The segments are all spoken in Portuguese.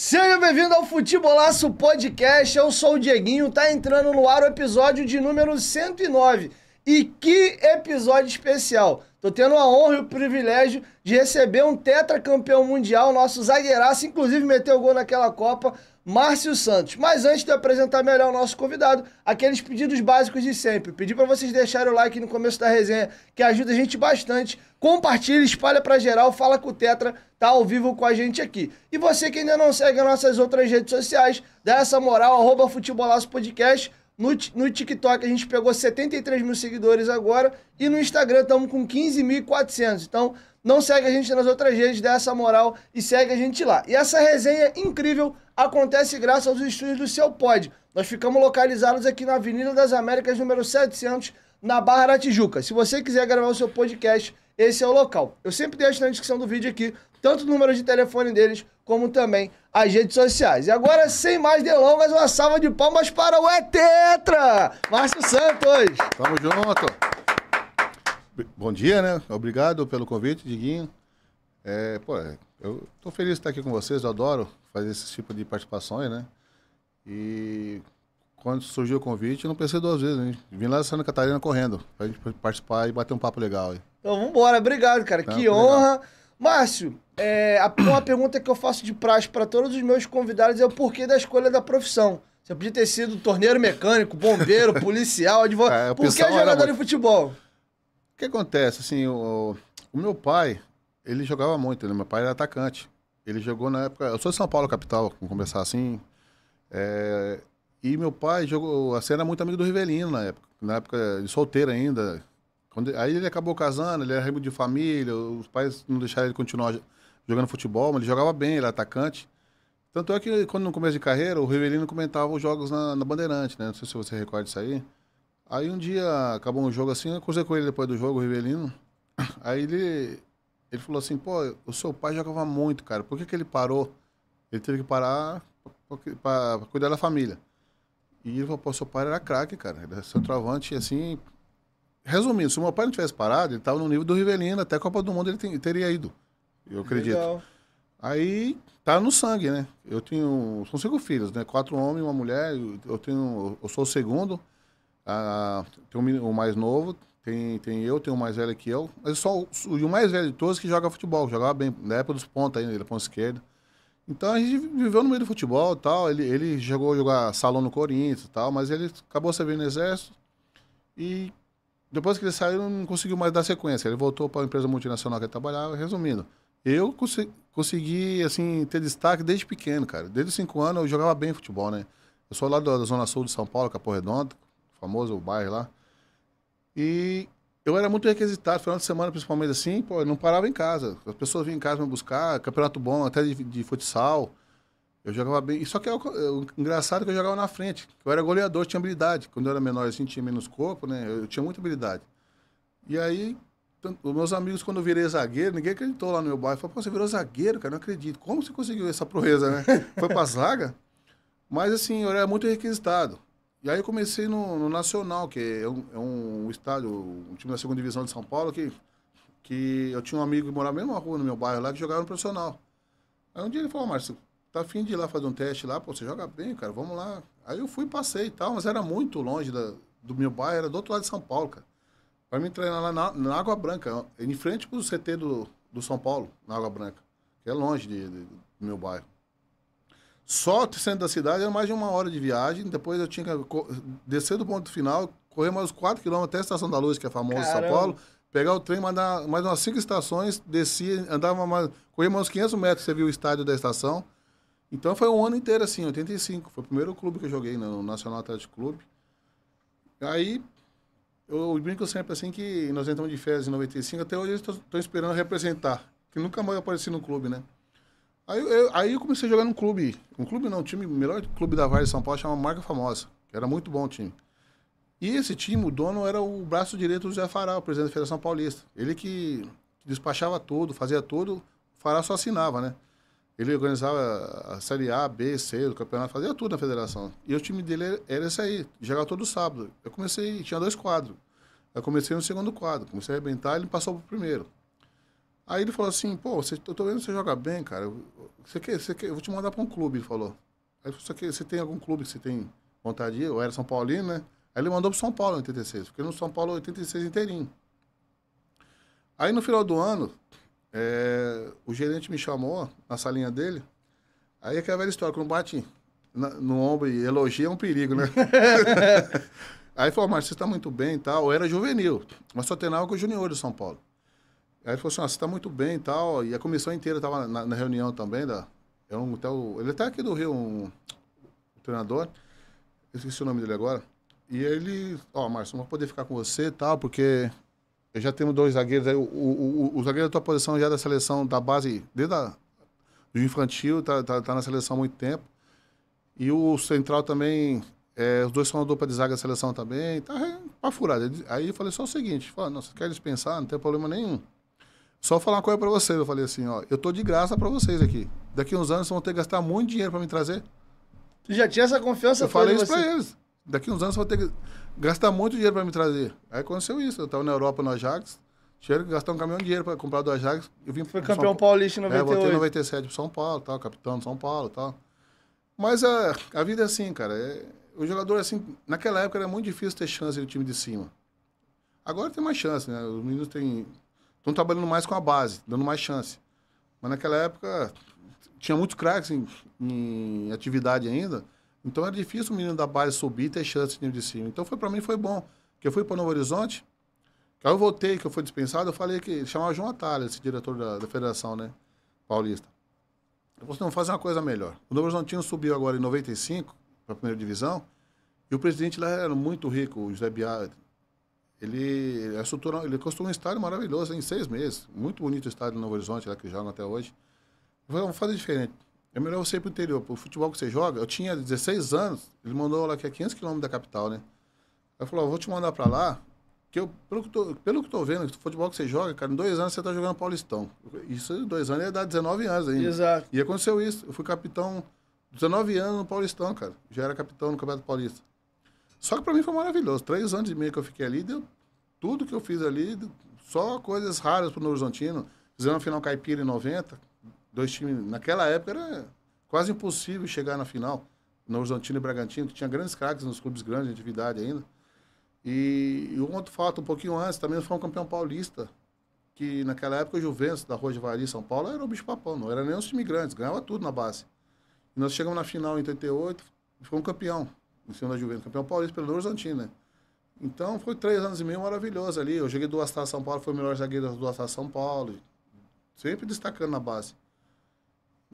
Seja bem-vindo ao Futebolaço Podcast. Eu sou o Dieguinho, tá entrando no ar o episódio de número 109. E que episódio especial! Tô tendo a honra e o privilégio de receber um tetracampeão mundial, nosso zagueiraço, inclusive meteu o gol naquela Copa, Márcio Santos. Mas antes de apresentar melhor o nosso convidado, aqueles pedidos básicos de sempre. Pedir para vocês deixarem o like no começo da resenha, que ajuda a gente bastante. Compartilha, espalha para geral, fala com o Tetra, tá ao vivo com a gente aqui. E você que ainda não segue as nossas outras redes sociais, dá essa moral, arroba Futebolaço Podcast. No, no TikTok a gente pegou 73 mil seguidores agora e no Instagram estamos com 15.400. Então não segue a gente nas outras redes, dá essa moral e segue a gente lá. E essa resenha incrível acontece graças aos estúdios do Seu Pod. Nós ficamos localizados aqui na Avenida das Américas, número 700, na Barra da Tijuca. Se você quiser gravar o seu podcast, esse é o local. Eu sempre deixo na descrição do vídeo aqui, tanto o número de telefone deles, como também as redes sociais. E agora, sem mais delongas, uma salva de palmas para o Etetra! Márcio Santos! Tamo junto! bom dia, né? Obrigado pelo convite, Diguinho. É, pô, eu tô feliz de estar aqui com vocês, eu adoro fazer esse tipo de participações, né? E quando surgiu o convite, eu não pensei duas vezes, né? Vim lá de Santa Catarina correndo, pra gente participar e bater um papo legal aí. Então vambora, obrigado, cara. Não, que honra. Legal. Márcio, é, a, uma pergunta que eu faço de praxe para todos os meus convidados é o porquê da escolha da profissão. Você podia ter sido torneiro mecânico, bombeiro, policial, advogado. É, Por que jogador de futebol? que acontece? Assim, o, o meu pai, ele jogava muito, né? meu pai era atacante. Ele jogou na época. Eu sou de São Paulo, capital, vamos começar assim. É, e meu pai jogou. Assim, era muito amigo do Rivelino na época. Na época, de solteiro ainda. Quando, aí ele acabou casando, ele era remo de família, os pais não deixaram ele continuar jogando futebol, mas ele jogava bem, ele era atacante. Tanto é que quando no começo de carreira, o Rivelino comentava os jogos na, na Bandeirante, né? Não sei se você recorda isso aí. Aí um dia acabou um jogo assim, eu cruzei com ele depois do jogo, o Rivelino. Aí ele, ele falou assim, pô, o seu pai jogava muito, cara. Por que, que ele parou? Ele teve que parar para cuidar da família. E ele falou, pô, seu pai era craque, cara. Ele era é centroavante, assim. Resumindo, se o meu pai não tivesse parado, ele tava no nível do Rivelino, até a Copa do Mundo ele tem, teria ido. Eu acredito. Legal. Aí tá no sangue, né? Eu tenho. São cinco filhos, né? Quatro homens uma mulher. Eu tenho. Eu sou o segundo. Ah, tem o mais novo, tem, tem eu, tem o mais velho que eu. Mas só o, o mais velho de todos que joga futebol, jogava bem, na época dos pontos ainda, ele é ponta esquerda. Então a gente viveu no meio do futebol tal. Ele, ele chegou a jogar salão no Corinthians tal, mas ele acabou servindo no exército e depois que ele saiu não conseguiu mais dar sequência. Ele voltou para a empresa multinacional que ele trabalhava. Resumindo, eu consegui, consegui assim ter destaque desde pequeno, cara. Desde cinco anos eu jogava bem futebol, né? Eu sou lá da, zona sul de São Paulo, Capão Redondo famoso o bairro lá. E eu era muito requisitado, final de semana principalmente assim, pô, eu não parava em casa. As pessoas vinham em casa me buscar, campeonato bom, até de, de futsal. Eu jogava bem. Só que é, é o, engraçado que eu jogava na frente. Eu era goleador, tinha habilidade. Quando eu era menor, assim, tinha menos corpo, né? Eu, tinha muita habilidade. E aí, os meus amigos, quando eu virei zagueiro, ninguém acreditou lá no meu bairro. Falou, pô, você virou zagueiro, cara, não acredito. Como você conseguiu essa proeza, né? Foi pra zaga? Mas, assim, eu era muito requisitado. E aí eu comecei no, no Nacional, que é um, é um, estádio, um time da segunda divisão de São Paulo, que, que eu tinha um amigo que morava na mesma rua no meu bairro lá, que jogava no profissional. Aí um dia ele falou, Márcio, tá afim de ir lá fazer um teste lá, pô, você joga bem, cara, vamos lá. Aí eu fui passei e tal, mas era muito longe da, do meu bairro, era do outro lado de São Paulo, cara. Pra me treinar lá na, na Água Branca, em frente pro CT do, do São Paulo, na Água Branca, que é longe de, de do meu bairro. Só o centro da cidade era mais de uma hora de viagem. Depois eu tinha que descer do ponto final, correr mais uns 4 km até a Estação da Luz, que é famosa em São Paulo. Pegar o trem, mandar mais umas cinco estações, descia, andava mais. Corria mais uns 500 metros, você viu o estádio da estação. Então foi um ano inteiro assim, 85. Foi o primeiro clube que eu joguei no Nacional Atlético Clube. Aí eu brinco sempre assim que nós entramos de férias em 95, até hoje eu estou esperando representar, que nunca mais apareci no clube, né? Aí, eu, aí eu comecei a jogar num clube. Um clube não, um time, o melhor clube da Vale de São Paulo chama Marca Famosa. Que era muito bom o time. E esse time, o dono era o braço direito do Zé Fará, o presidente da Federação Paulista. Ele que despachava tudo, fazia tudo, o Fará só assinava, né? Ele organizava a Série A, B, C, do campeonato, fazia tudo na federação. E o time dele era esse aí, jogava todo sábado. Eu comecei, tinha dois quadros. Eu comecei no segundo quadro, comecei a arrebentar, ele passou pro primeiro. Aí ele falou assim, pô, eu tô vendo que você joga bem, cara. Você quer, você quer, eu vou te mandar pra um clube, ele falou. Aí ele falou, você tem algum clube que você tem vontade de ir? Eu era São Paulino, né? Aí ele mandou pro São Paulo em 86. Fiquei no São Paulo 86 inteirinho. Aí no final do ano, é, o gerente me chamou na salinha dele. Aí é aquela velha história, quando bate na, no ombro e elogia é um perigo, né? aí falou, Márcio, você tá muito bem e tal. Eu era juvenil, mas só treinava com o junior do São Paulo. Aí ele falou assim, ah, você está muito bem e tal. E a comissão inteira estava na, na, reunião também. Da, eu, é um, até o, ele até tá aqui do Rio, um, um treinador. Eu esqueci o nome dele agora. E ele, ó, oh, Márcio, não vou poder ficar com você e tal, porque eu já temos dois zagueiros. Aí, o, o, o, o, zagueiro da tua posição já é da seleção da base, desde a, do infantil, tá, tá, tá na seleção há muito tempo. E o central também, é, os dois são a dupla de zaga da seleção também, tá é, pra furada. Aí eu falei só o seguinte, falei, não, você quer dispensar? Não tem problema nenhum. Só falar uma coisa para vocês, eu falei assim, ó, eu tô de graça para vocês aqui. Daqui uns anos vocês vão ter que gastar muito dinheiro para me trazer. já tinha essa confiança? Eu falei isso você... para eles. Daqui uns anos vocês vão ter que gastar muito dinheiro para me trazer. Aí aconteceu isso, eu estava na Europa no Ajax, tinha que gastar um caminhão de dinheiro para comprar do Ajax. Eu vim Foi campeão São... paulista em 98. É, voltei em 97 para São Paulo, tal, capitão de São Paulo tal. Mas a, é, a vida é assim, cara. É, o jogador, assim, naquela época era muito difícil ter chance no time de cima. Agora tem mais chance, né? Os meninos têm Estão trabalhando mais com a base, dando mais chance. Mas naquela época tinha muitos craques em, em, atividade ainda, então era difícil o menino da base subir e ter chance de cima. Então foi para mim foi bom, que eu fui para Novo Horizonte, aí eu voltei, que eu fui dispensado, eu falei que chamava João Atalha, esse diretor da, da federação, né, paulista. Eu falei, não, fazer uma coisa melhor. O Novo Horizontino subiu agora em 95 para a primeira divisão, e o presidente lá era muito rico, o José Biá, ele, é estrutura, ele construiu um estádio maravilhoso em seis meses. Muito bonito o estádio no Novo Horizonte, lá que jogam até hoje. Vamos fazer diferente. É melhor você ir para o interior. Para o futebol que você joga, eu tinha 16 anos, ele mandou lá que é 500 quilômetros da capital, né? ele falou, vou te mandar para lá, que eu, pelo que, tô, pelo que tô vendo, o futebol que você joga, cara, em dois anos você tá jogando Paulistão. Isso em dois anos ia dar 19 anos ainda. Exato. E aconteceu isso. Eu fui capitão 19 anos no Paulistão, cara. Já era capitão no Campeonato Paulista. Só que para mim foi maravilhoso. Três anos e meio que eu fiquei ali, deu tudo que eu fiz ali, só coisas raras para o Horizontino. Fizemos uma final caipira em 90, dois times. Naquela época era quase impossível chegar na final. No Horizontino e Bragantino, que tinha grandes craques nos clubes grandes de atividade ainda. E, e um outro fato, um pouquinho antes, também foi um campeão paulista, que naquela época o Juventus, da Rua de Vari, São Paulo, era o bicho papão, não era nem os times grandes, ganhava tudo na base. E nós chegamos na final em 88, foi um campeão em cima da Juventus, campeão paulista pelo Horizontina. Né? Então foi três anos e meio maravilhoso ali. Eu joguei duas taças São Paulo, foi o melhor zagueiro das duas taças São Paulo. Sempre destacando na base.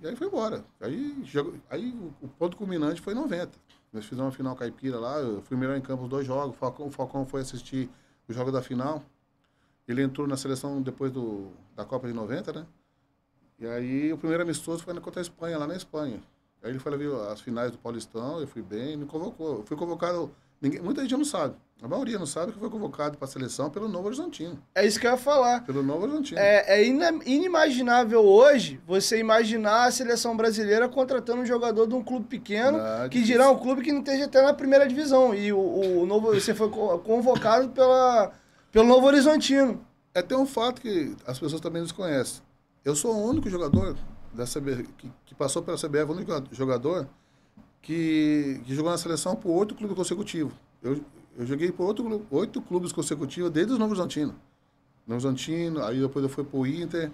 E aí foi embora. Aí, aí o ponto culminante foi 90. Nós fizemos uma final caipira lá, eu fui melhor em campo os dois jogos. O Falcão, o Falcão foi assistir o jogo da final. Ele entrou na seleção depois do, da Copa de 90, né? E aí o primeiro amistoso foi contra a Espanha, lá na Espanha. Aí ele foi ver as finais do Paulistão, eu fui bem, me convocou. Eu fui convocado. Ninguém, muita gente não sabe. A maioria não sabe que foi convocado para a seleção pelo Novo Horizontino. É isso que eu ia falar. Pelo Novo Horizontino. É, é inimaginável hoje você imaginar a seleção brasileira contratando um jogador de um clube pequeno, ah, que dirá um clube que não esteja até na primeira divisão. E o, o novo, você foi convocado pela, pelo Novo Horizontino. É até um fato que as pessoas também desconhecem. Eu sou o único jogador da CB, que, que, passou pela CBF, o único jogador que, que jogou na seleção por oito clubes consecutivos. Eu, eu joguei por oito, oito clubes consecutivos desde os Novo Antinos. Novo Antinos, aí depois eu fui pro Inter,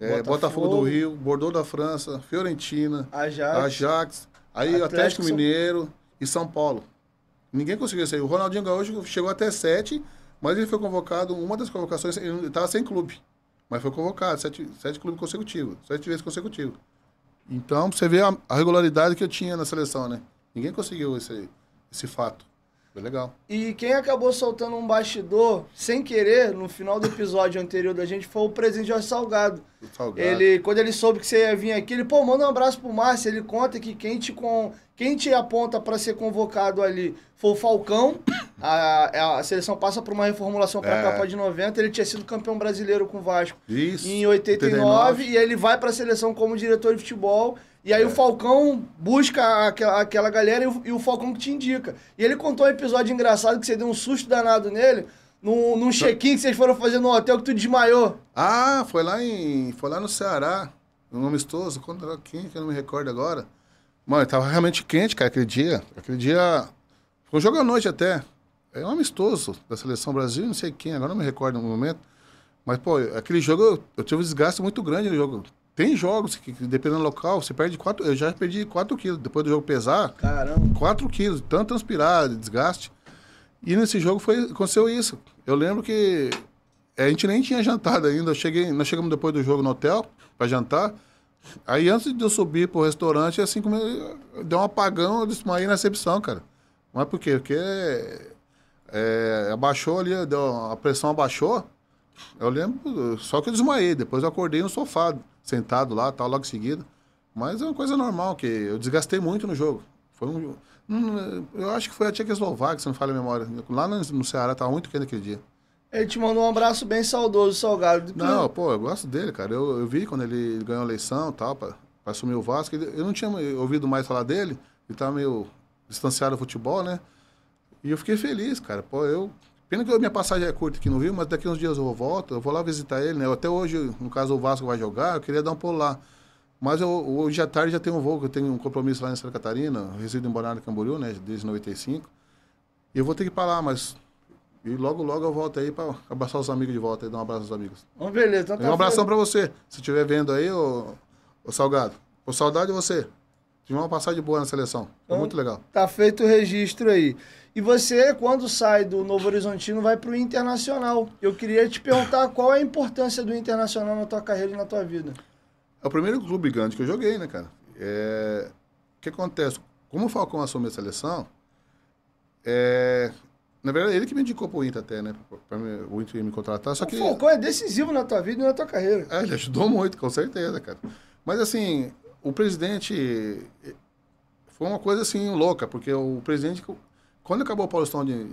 é, Botafogo. Botafogo. do Rio, Bordeaux da França, Fiorentina, Ajax, Ajax aí Atlético, Atlético Mineiro e São Paulo. Ninguém conseguiu sair. O Ronaldinho Gaúcho chegou até sete, mas ele foi convocado, uma das convocações, ele estava sem clube. Mas foi convocado, sete, sete clubes consecutivos, sete vezes consecutivo. Então, você vê a, a, regularidade que eu tinha na seleção, né? Ninguém conseguiu esse, esse fato. Foi legal. E quem acabou soltando um bastidor, sem querer, no final do episódio anterior da gente, foi o presidente Jorge Salgado. O Salgado. Ele, quando ele soube que você ia vir aqui, ele, pô, manda um abraço pro Márcio. Ele conta que quem te, com, quem te aponta para ser convocado ali foi o Falcão. A, a seleção passa por uma reformulação para a é. Copa de 90. Ele tinha sido campeão brasileiro com o Vasco Isso, em 89, 89. e ele vai para a seleção como diretor de futebol. E aí é. o Falcão busca aquela, aquela galera e o, e o, Falcão que te indica. E ele contou um episódio engraçado que você deu um susto danado nele, num, num tá. check-in que vocês foram fazer no hotel que tu desmaiou. Ah, foi lá em. Foi lá no Ceará. Um amistoso, contra quem que eu não me recordo agora. Mano, tava realmente quente, cara, aquele dia. Aquele dia. Foi um jogo à noite até. É um amistoso da seleção Brasil, não sei quem, agora não me recordo no momento. Mas, pô, aquele jogo eu, eu tive um desgaste muito grande no jogo. Tem jogos que, dependendo do local, você perde 4. Eu já perdi 4 quilos. Depois do jogo pesar. Caramba. 4 quilos, tanto transpirar, desgaste. E nesse jogo foi, aconteceu isso. Eu lembro que eh, a gente nem tinha jantado ainda. Eu cheguei, nós chegamos depois do jogo no hotel para jantar. Aí antes de eu subir pro restaurante, assim como deu um apagão, eu desmaiei na recepção, cara. Mas por quê? Porque é, abaixou ali, deu, a pressão abaixou. Eu lembro, só que eu desmaiei. Depois eu acordei no sofá, sentado lá, tal, logo em seguida. Mas é uma coisa normal, que eu desgastei muito no jogo. Foi um, eu acho que foi a Tchecoslováquia, se não falha a memória. Lá no, no Ceará estava muito quente aquele dia. Ele te mandou um abraço bem saudoso, salgado. Não, pô, eu gosto dele, cara. Eu, eu vi quando ele ganhou a eleição e tal, pra, pra assumir o Vasco. Eu não tinha ouvido mais falar dele, ele estava meio distanciado do futebol, né? E eu fiquei feliz, cara. Pô, eu Pena que a minha passagem é curta aqui no Rio, mas daqui uns dias eu volto, eu vou lá visitar ele, né? Eu, até hoje, no caso, o Vasco vai jogar, eu queria dar um pulo lá. Mas eu, hoje à tarde já tenho um voo, eu tenho um compromisso lá em Santa Catarina, resido em Balneário Camboriú, né, desde 95. E eu vou ter que ir pra lá, mas e logo, logo eu volto aí para abraçar os amigos de volta e dar um abraço aos amigos. Oh, beleza, então tá Um abração para você. Se estiver vendo aí, ô, ô Salgado. Ô Saudade você. Tive uma passagem boa na seleção. É então, muito legal. Tá feito o registro aí. E você, quando sai do Novo Horizontino, vai para o Internacional. Eu queria te perguntar qual é a importância do Internacional na tua carreira e na tua vida. É o primeiro clube grande que eu joguei, né, cara? É... O que acontece? Como o Falcão assumiu a seleção, é... na verdade, ele que me indicou para o Inter até, né? Para o Inter me contratar. Só o Falcão é decisivo na tua vida e na tua carreira. É, ele ajudou muito, com certeza, cara. Mas assim, o presidente eh, foi uma coisa assim louca, porque o presidente, quando acabou o Paulistão de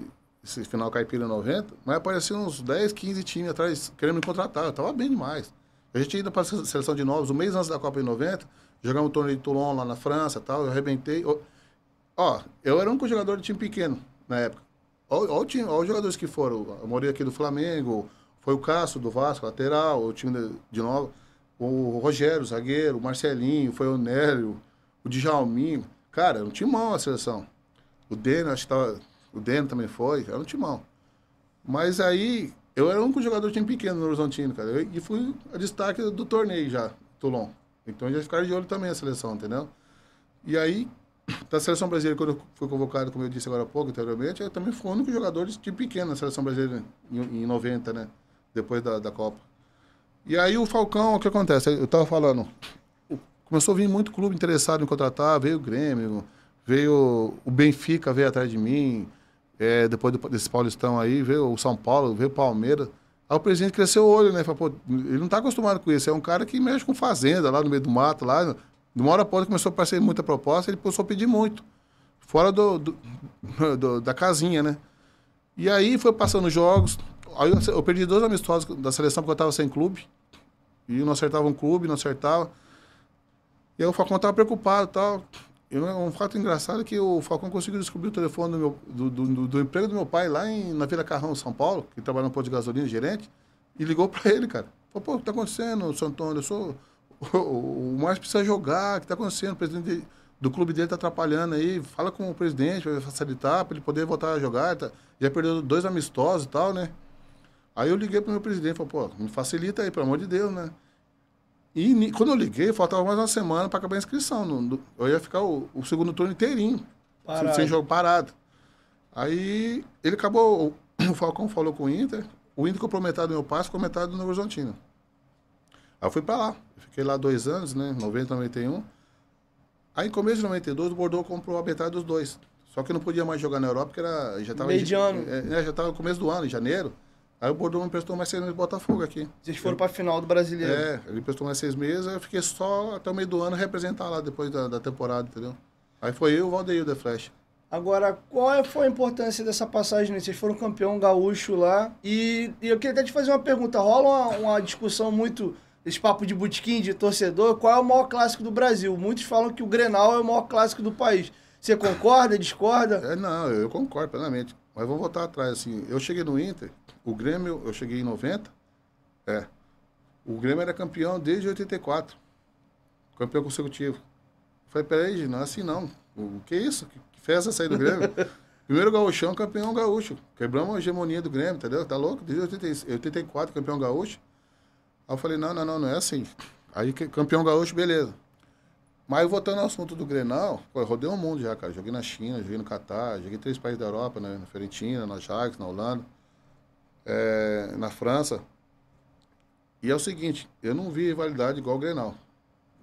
esse final caipira 90, mas apareceu uns 10, 15 times atrás querendo me contratar. Eu tava bem demais. A gente ainda para a seleção de novos, um mês antes da Copa de 90, jogamos um torneio de Toulon lá na França tal, eu arrebentei. Ó, ó eu era um jogador de time pequeno na época. Ó, ó, o time, ó os jogadores que foram. Eu morei aqui do Flamengo, foi o Cássio do Vasco, lateral, o time de, de novo o Rogério, o zagueiro, o Marcelinho, foi o Nélio, o Djalminho. Cara, era um timão a seleção. O Deno, acho que tava, o Deno também foi, era um timão. Mas aí, eu era o único jogador de time pequeno no Horizontino, cara. e fui a destaque do torneio já, Toulon. Então já ficaram de olho também a seleção, entendeu? E aí, da seleção brasileira, quando eu fui convocado, como eu disse agora há pouco, anteriormente, eu também fui o único jogador de time pequeno na seleção brasileira em, em 90, né? Depois da, da Copa. E aí o Falcão, o que acontece? Eu estava falando, começou a vir muito clube interessado em contratar, veio o Grêmio, veio o Benfica, veio atrás de mim, é, depois desse Paulistão aí, veio o São Paulo, veio o Palmeiras. Aí o presidente cresceu o olho, né? Falou, ele não está acostumado com isso. É um cara que mexe com fazenda lá no meio do mato, lá. De uma hora após começou a aparecer muita proposta, ele começou a pedir muito. Fora do, do, do, da casinha, né? E aí foi passando jogos, Aí eu perdi dois amistosos da seleção porque eu estava sem clube. E não acertava um clube, não acertava. E aí o Falcão estava preocupado e tal. E um fato engraçado é que o Falcão conseguiu descobrir o telefone do, meu, do, do, do, emprego do meu pai lá em, na Vila Carrão, São Paulo, que trabalha no posto de gasolina, gerente, e ligou para ele, cara. Falou, pô, o que tá acontecendo, Santo Antônio? Eu sou... O, o, Márcio precisa jogar, o que tá acontecendo? O presidente do clube dele tá atrapalhando aí, fala com o presidente para facilitar, para ele poder voltar a jogar. Tá, já perdeu dois amistosos e tal, né? Aí eu liguei pro meu presidente, falei, pô, me facilita aí, pelo amor de Deus, né? E quando eu liguei, faltava mais uma semana para acabar a inscrição. No, no, eu ia ficar o, o segundo turno inteirinho, parado. sem jogo parado. Aí ele acabou, o, o Falcão falou com o Inter, o Inter comprou metade do meu passe, ficou metade do Novo Horizontino. Aí eu fui para lá, fiquei lá dois anos, né, 90, 91. Aí em começo de 92, o Bordeaux comprou a metade dos dois. Só que eu não podia mais jogar na Europa, porque era, já estava... Mediano. É, é já estava no começo do ano, em janeiro. Aí o Bordeaux me prestou mais seis meses do Botafogo aqui. Vocês foram para a final do Brasileiro. É, ele prestou mais seis meses, eu fiquei só até o meio do ano representar lá depois da, da temporada, entendeu? Aí foi eu e o Valdeir da Agora, qual é, foi a importância dessa passagem? Vocês foram campeão gaúcho lá. E, e, eu queria até te fazer uma pergunta. Rola uma, uma discussão muito esse papo de butiquim, de torcedor, qual é o maior clássico do Brasil? Muitos falam que o Grenal é o maior clássico do país. Você concorda, discorda? É, não, eu concordo plenamente. Mas vamos voltar atrás, assim. Eu cheguei no Inter, o Grêmio, eu cheguei em 90. É. O Grêmio era campeão desde 84. Campeão consecutivo. Eu falei, peraí, não é assim não. O que é isso? Que festa é sair do Grêmio? Primeiro gaúchão, campeão gaúcho. Quebramos a hegemonia do Grêmio, entendeu? Tá louco? Desde 84, campeão gaúcho. Aí eu falei, não, não, não, não é assim. Aí campeão gaúcho, beleza. Mas voltando ao assunto do Grenal, pô, eu rodei o um mundo já, cara. Joguei na China, joguei no Catar, joguei em três países da Europa, né? na Fiorentina, na Ajax, na Holanda é, na França. E é o seguinte, eu não vi rivalidade igual o Grenal.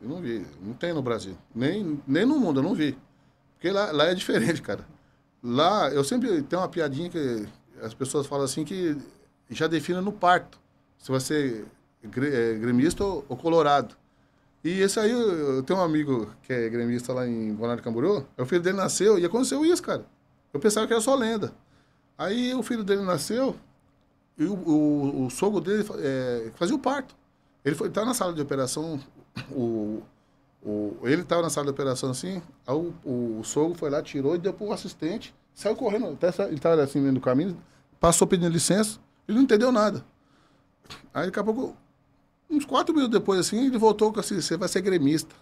Eu não vi, não tem no Brasil. Nem, nem no mundo, eu não vi. Porque lá, lá é diferente, cara. Lá, eu sempre tenho uma piadinha que as pessoas falam assim que já defina no parto. Se vai ser é, gremista ou, ou colorado. E esse aí, eu tenho um amigo que é gremista lá em Bonário Camboriú, é o filho dele nasceu e aconteceu isso, cara. Eu pensava que era só lenda. Aí o filho dele nasceu, e o, o, o sogro dele é, fazia o parto. Ele foi tá na sala de operação, o, o, ele estava na sala de operação assim, o, o, sogro foi lá, tirou e deu para o assistente, saiu correndo, até, ele estava assim no caminho, passou pedindo licença, ele não entendeu nada. Aí daqui a pouco, uns quatro minutos depois assim, ele voltou com assim, você vai ser gremista.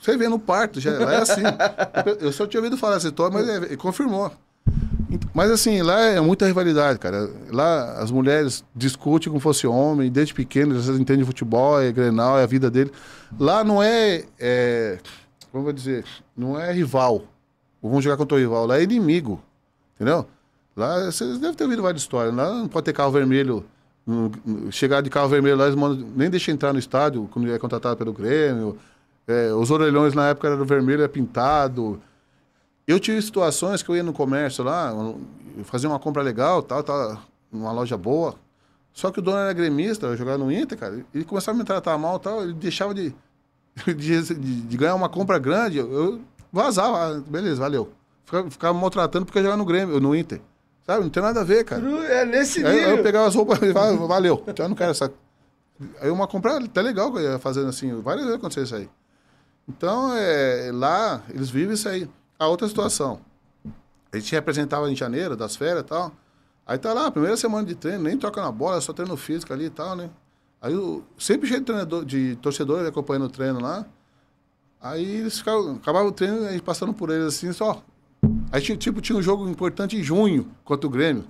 Você vê no parto, já é assim. Eu só tinha ouvido falar essa história, mas ele é, é, confirmou. Então, mas assim, lá é muita rivalidade, cara. Lá as mulheres discutem como fosse homem, desde pequeno, às vezes entendem futebol, é grenal, é a vida dele. Lá não é, é como eu vou dizer, não é rival. Ou vão jogar contra o rival, lá é inimigo. Entendeu? Lá, vocês devem ter ouvido várias histórias. Lá não pode ter carro vermelho. Chegar de carro vermelho lá, eles mandam, nem deixa entrar no estádio quando é contratado pelo Grêmio. É, os orelhões na época eram vermelho, é pintado. Eu tive situações que eu ia no comércio lá, eu fazia uma compra legal, tal, tal, numa loja boa. Só que o dono era gremista, eu jogava no Inter, cara. Ele começava a me tratar mal, tal, ele deixava de, de, de ganhar uma compra grande, eu, eu vazava, ah, beleza, valeu. Ficava, ficava maltratando porque eu jogava no Grêmio, no Inter. Sabe? Não tem nada a ver, cara. É nesse nível. Aí, aí eu pegava as roupas e falava, ah, valeu, já então não quero essa. Aí uma compra até legal que eu ia fazendo assim, várias vezes aconteceu isso aí. Então, é, lá, eles vivem isso aí a outra situação. A gente representava em janeiro, das férias e tal. Aí tá lá, primeira semana de treino, nem toca na bola, só treino físico ali e tal, né? Aí eu, sempre cheio de, treinador, de torcedor né, acompanhando o treino lá. Aí eles ficavam, acabavam o treino, aí passando por eles assim, só. Aí tipo, tinha um jogo importante em junho contra o Grêmio.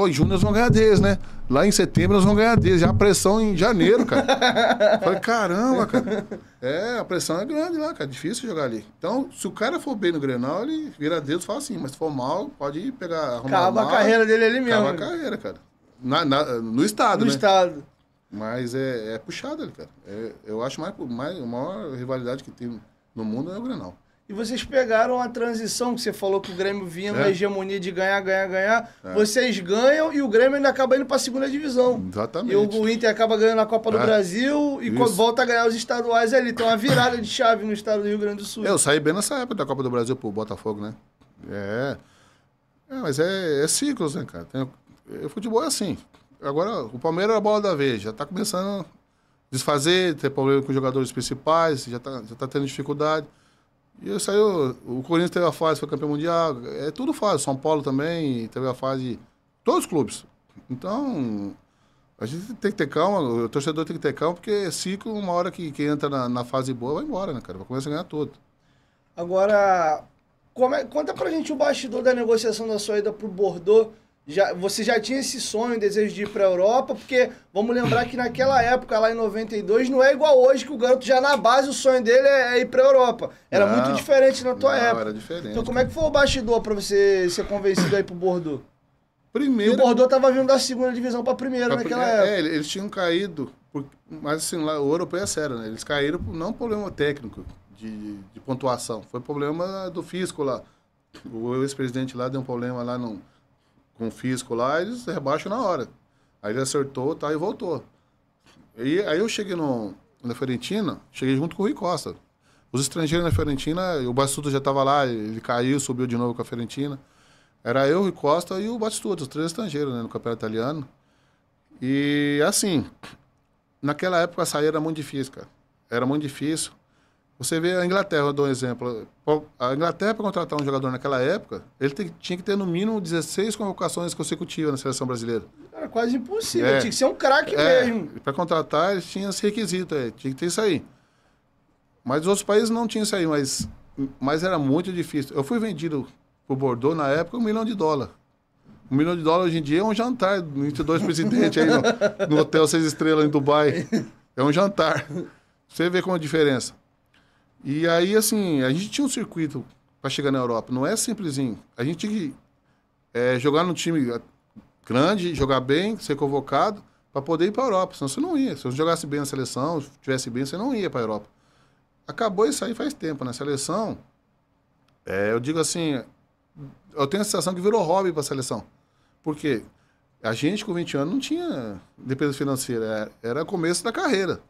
Pô, em junho nós vamos ganhar deles, né? Lá em setembro nós vamos ganhar deles. Já a pressão em janeiro, cara. Falei, caramba, cara. É, a pressão é grande lá, cara. Difícil jogar ali. Então, se o cara for bem no Grenal, ele vira Deus e fala assim. Mas se for mal, pode pegar, arrumar Acaba a carreira dele ali mesmo. Acaba a carreira, cara. Na, na, no estado, no né? estado. Mas é, é puxado ali, cara. É, eu acho mais, mais, a maior rivalidade que tem no mundo é o Grenal. E vocês pegaram a transição que você falou que o Grêmio vinha é. na hegemonia de ganhar, ganhar, ganhar. É. Vocês ganham e o Grêmio ainda acaba indo para a segunda divisão. Exatamente. E o, Inter acaba ganhando a Copa é. do Brasil e Isso. volta a ganhar os estaduais ali. Então, uma virada de chave no estado do Rio Grande do Sul. Eu saí bem nessa época da Copa do Brasil para o Botafogo, né? É. É, mas é, é ciclos, né, cara? Tem, o é, futebol é assim. Agora, o Palmeiras é a bola da vez. Já está começando a desfazer, ter problema com os jogadores principais, já está já tá tendo dificuldade. E saiu, o Corinthians teve a fase, foi campeão mundial, é tudo fase. São Paulo também teve a fase, todos os clubes. Então, a gente tem que ter calma, o torcedor tem que ter calma, porque ciclo, uma hora que, que entra na, na, fase boa, vai embora, né, cara? Vai começar a ganhar tudo. Agora, como é, conta pra gente o bastidor da negociação da sua ida pro Bordeaux já, você já tinha esse sonho, desejo de ir para a Europa, porque vamos lembrar que naquela época, lá em 92, não é igual hoje que o garoto já na base o sonho dele é, é ir para a Europa. Era não, muito diferente na tua não, época. era diferente. Então, como é que foi o bastidor para você ser convencido aí pro Bordeaux? Primeiro. E o Bordeaux tava vindo da segunda divisão para primeira pra naquela primeira, é, época. É, eles tinham caído, mas assim, lá, o europeu é sério, né? Eles caíram por não problema técnico de, de pontuação, foi problema do fisco lá. O ex-presidente lá deu um problema lá no com o físico lá, eles rebaixam na hora. Aí ele acertou, tá, e voltou. E aí eu cheguei no, na Fiorentina, cheguei junto com o Rui Costa. Os estrangeiros na Fiorentina, o Bastuto já estava lá, ele caiu, subiu de novo com a Fiorentina. Era eu, Rui Costa e o Bastuto, os três estrangeiros né, no campeonato italiano. E assim, naquela época sair era muito difícil, cara. Era muito difícil. Você vê a Inglaterra, eu dou um exemplo. A Inglaterra, para contratar um jogador naquela época, ele tinha que ter no mínimo 16 convocações consecutivas na seleção brasileira. Era quase impossível, é, tinha que ser um craque é, mesmo. Para contratar, eles tinham esse requisito, é, tinha que ter isso aí. Mas os outros países não tinham isso aí, mas, mas era muito difícil. Eu fui vendido para o Bordeaux na época um milhão de dólar. Um milhão de dólar hoje em dia é um jantar entre dois presidentes aí no, no Hotel Seis Estrelas em Dubai. É um jantar. Você vê como é a diferença. E aí, assim, a gente tinha um circuito para chegar na Europa. Não é simplesinho. A gente tinha que é, jogar num time grande, jogar bem, ser convocado, para poder ir para a Europa. Senão você não ia. Se você jogasse bem na seleção, tivesse bem, você não ia para a Europa. Acabou isso aí faz tempo. Na né? seleção, é, eu digo assim, eu tenho a sensação que virou hobby para a seleção. Porque a gente com 20 anos não tinha dependência financeira. Era, é, era começo da carreira.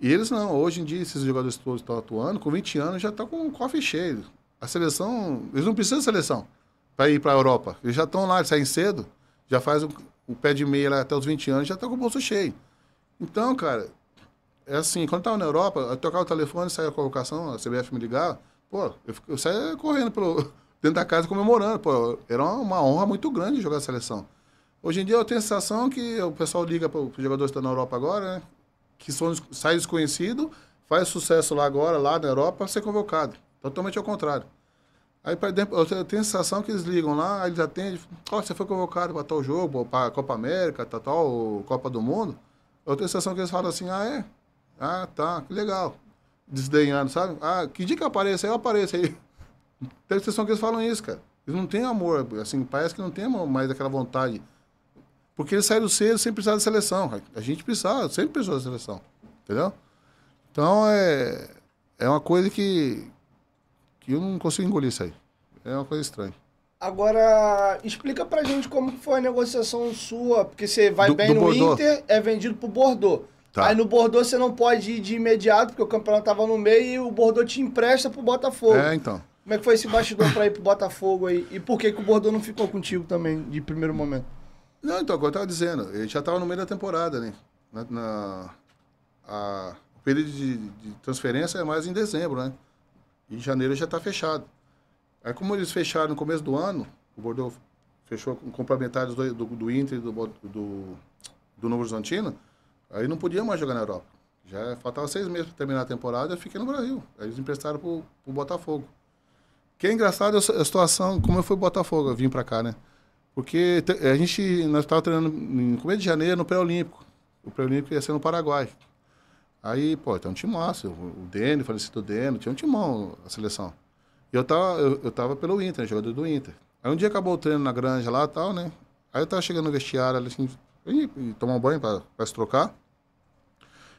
E eles não, hoje em dia, esses jogadores todos estão atuando, com 20 anos já estão tá com o cofre cheio. A seleção, eles não precisam de seleção para ir para a Europa. Eles já estão lá, eles saem cedo, já faz o, o pé de meia lá, até os 20 anos, já estão tá com o bolso cheio. Então, cara, é assim, quando estava na Europa, eu tocava o telefone, saía a convocação, a CBF me ligava, pô, eu, eu saía correndo pelo, dentro da casa comemorando, pô, era uma honra muito grande jogar a seleção. Hoje em dia eu tenho a sensação que o pessoal liga para os jogadores que estão na Europa agora, né? que são, sai desconhecido, faz sucesso lá agora, lá na Europa, para ser convocado. Totalmente ao contrário. Aí para eu tenho a sensação que eles ligam lá, eles atendem, ó, oh, você foi convocado para tal jogo, para Copa América, tal, tal, Copa do Mundo. Eu tenho a sensação que eles falam assim, ah, é? Ah, tá, que legal. Desdenhando, sabe? Ah, que dia que eu apareço aí? Eu apareço aí. a sensação que eles falam isso, cara. Eles não têm amor, assim, parece que não tem mais aquela vontade porque eles saíram cedo sem precisar da seleção. A gente precisava, sempre precisou da seleção. Entendeu? Então é, é uma coisa que, que eu não consigo engolir isso aí. É uma coisa estranha. Agora, explica pra gente como foi a negociação sua, porque você vai do, bem do no Bordeaux. Inter, é vendido pro Bordeaux. Tá. Aí no Bordeaux você não pode ir de imediato, porque o campeonato tava no meio e o Bordeaux te empresta pro Botafogo. É, então. Como é que foi esse bastidor pra ir pro Botafogo aí? E por que, que o Bordeaux não ficou contigo também, de primeiro momento? Não, então, como é eu estava dizendo, ele já estava no meio da temporada, né? Na, na a, o período de, de, transferência é mais em dezembro, né? Em janeiro já está fechado. Aí, como eles fecharam no começo do ano, o Bordeaux fechou com complementares do, do, do Inter e do, do, do Novo Horizontino, aí não podia mais jogar na Europa. Já faltava seis meses para terminar a temporada, eu fiquei no Brasil. Aí eles emprestaram para o Botafogo. Que é engraçado a situação, como eu fui Botafogo, eu vim para cá, né? Porque a gente, nós estávamos treinando no começo de janeiro no pré-olímpico. O pré-olímpico ia ser no Paraguai. Aí, pô, tem um time massa. O Dene, o falecido Dene, tinha um timão a seleção. E eu tava, eu, eu tava pelo Inter, jogador do Inter. Aí um dia acabou o treino na granja lá e tal, né? Aí eu tava chegando no vestiário, ali assim, e tomar um banho pra, pra se trocar.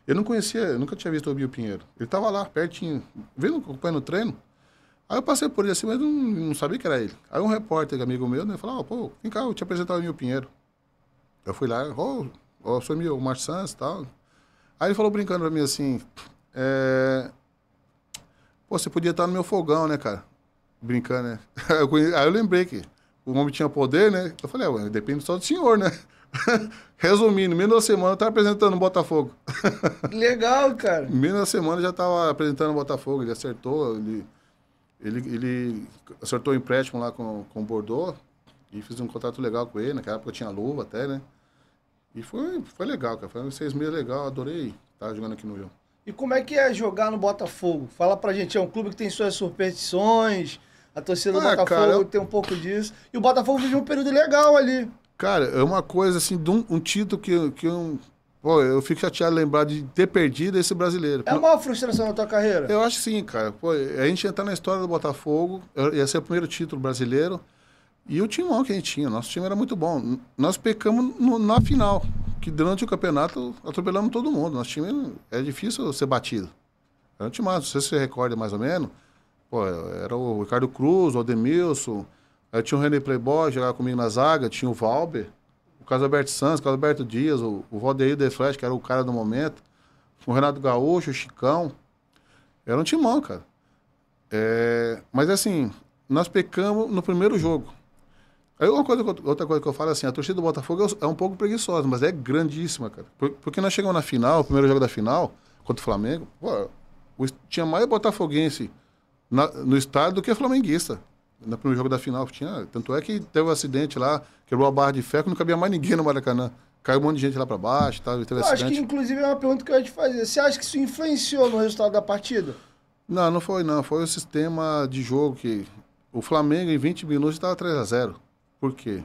Eu não conhecia, nunca tinha visto o Bio Pinheiro. Ele tava lá, pertinho, vendo, acompanhando o treino. Aí eu passei por ele assim, mas não, não sabia que era ele. Aí um repórter, é amigo meu, né, falou, oh, pô, vem cá, eu te apresentar o Emil Pinheiro. Eu fui lá, ô, oh, oh, sou Emil, o Márcio Santos e tal. Aí ele falou brincando pra mim assim, é... Pô, você podia estar no meu fogão, né, cara? Brincando, né? Aí eu lembrei que o homem tinha poder, né? Eu falei, ah, depende só do senhor, né? Resumindo, menos da semana eu tava apresentando o Botafogo. Legal, cara. Menos da semana eu já tava apresentando o Botafogo, ele acertou, ele ele, ele acertou um empréstimo lá com, com o Bordeaux e fiz um contrato legal com ele. Naquela época eu tinha luva até, né? E foi, foi legal, cara. Foi seis meses legal, adorei estar jogando aqui no Rio. E como é que é jogar no Botafogo? Fala pra gente, é um clube que tem suas superstições, a torcida ah, do Botafogo cara, eu... tem um pouco disso. E o Botafogo viveu um período legal ali. Cara, é uma coisa assim, de um, um título que, que um, Pô, eu fico chateado de lembrar de ter perdido esse brasileiro. É a maior frustração da tua carreira? Eu acho sim, cara. Pô, a gente ia entrar na história do Botafogo, ia ser o primeiro título brasileiro. E o timão que a gente tinha, nosso time era muito bom. Nós pecamos no, na final, que durante o campeonato atropelamos todo mundo. Nosso time é difícil ser batido. Era é um sei se você se recorda mais ou menos. Pô, era o Ricardo Cruz, o Ademilson, tinha o René Playboy, jogava comigo na zaga, tinha o Valber. Carlos Alberto Santos, Carlos Alberto Dias, o, o Valdeir De Flash, que era o cara do momento, o Renato Gaúcho, o Chicão. Era um timão, cara. É, mas assim, nós pecamos no primeiro jogo. Aí uma coisa, outra coisa que eu falo assim, a torcida do Botafogo é um é pouco preguiçosa, mas é grandíssima, cara. Porque nós chegamos na final, o primeiro jogo da final, contra o Flamengo, pô, tinha mais botafoguense na, no estádio do que flamenguista no primeiro jogo da final. Tinha, tanto é que teve um acidente lá, quebrou a barra de ferro, não cabia mais ninguém no Maracanã. Caiu um monte de gente lá para baixo, tá, eu Acho que, inclusive, é uma pergunta que eu ia te fazer. Você acha que isso influenciou no resultado da partida? Não, não foi não. Foi o sistema de jogo que... O Flamengo, em 20 minutos, estava 3 a 0 Por quê?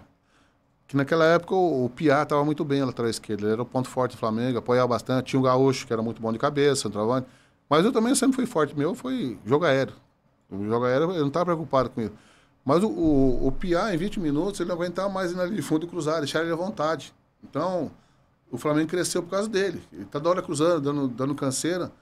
que naquela época o, o Piá estava muito bem na lateral esquerda. Ele era o ponto forte do Flamengo, apoiava bastante. Tinha o Gaúcho, que era muito bom de cabeça, centroavante. Mas eu também sempre fui forte. Meu foi jogo aéreo. O jogo aéreo, eu não estava preocupado com isso. Mas o, o, o Piá, em 20 minutos, ele não aguentava mais ir na linha de fundo e cruzar, deixar ele à vontade. Então, o Flamengo cresceu por causa dele. Ele está da hora cruzando, dando, dando canseira.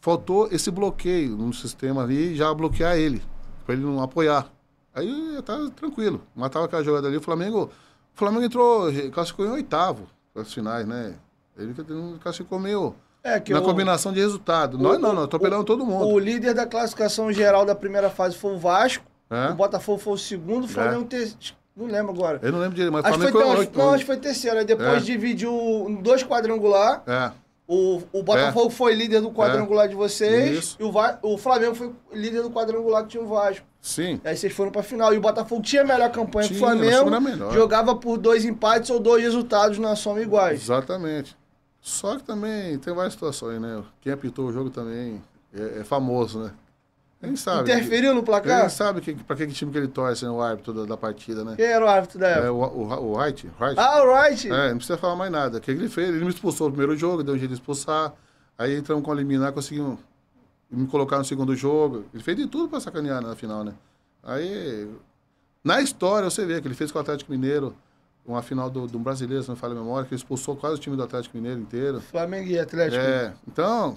Faltou esse bloqueio no sistema ali, já bloquear ele, para ele não apoiar. Aí tá tranquilo, matava aquela jogada ali. O Flamengo, o Flamengo entrou, classificou em oitavo, as finais, né? Ele classificou meio é que na o, combinação de resultado. O, Nós não, não, atropelamos todo mundo. O líder da classificação geral da primeira fase foi o Vasco, é? o Botafogo foi o segundo, o Flamengo é. ter... Não lembro agora. Eu não lembro direito, mas acho Flamengo foi, foi oito. Não, acho que foi terceiro. Aí depois é. dividiu em dois quadrangulares É. O, o Botafogo é. foi líder do é. quadrangular de vocês. Isso. E o, Va... o Flamengo foi líder do quadrangular que tinha o Vasco. Sim. E aí vocês foram pra final. E o Botafogo tinha a melhor campanha tinha, que o Flamengo. Jogava por dois empates ou dois resultados na soma iguais. Exatamente. Só que também tem várias situações, né? Quem apitou o jogo também é, é famoso, né? Quem sabe. Interferiu que, no placar? Quem sabe que, pra que time que ele torce, né, o árbitro da, da, partida, né? Quem era o árbitro da é, época? É, o, o, o Wright, Wright. Ah, o Wright! É, não precisa falar mais nada. O que ele fez? Ele me expulsou no primeiro jogo, deu um jeito de expulsar. Aí entramos com a eliminar conseguimos me colocar no segundo jogo. Ele fez de tudo pra sacanear né, na final, né? Aí, na história, você vê que ele fez com o Atlético Mineiro uma final do, do brasileiro, se não falha a memória, que expulsou quase o time do Atlético Mineiro inteiro. Flamengo e Atlético. É, então,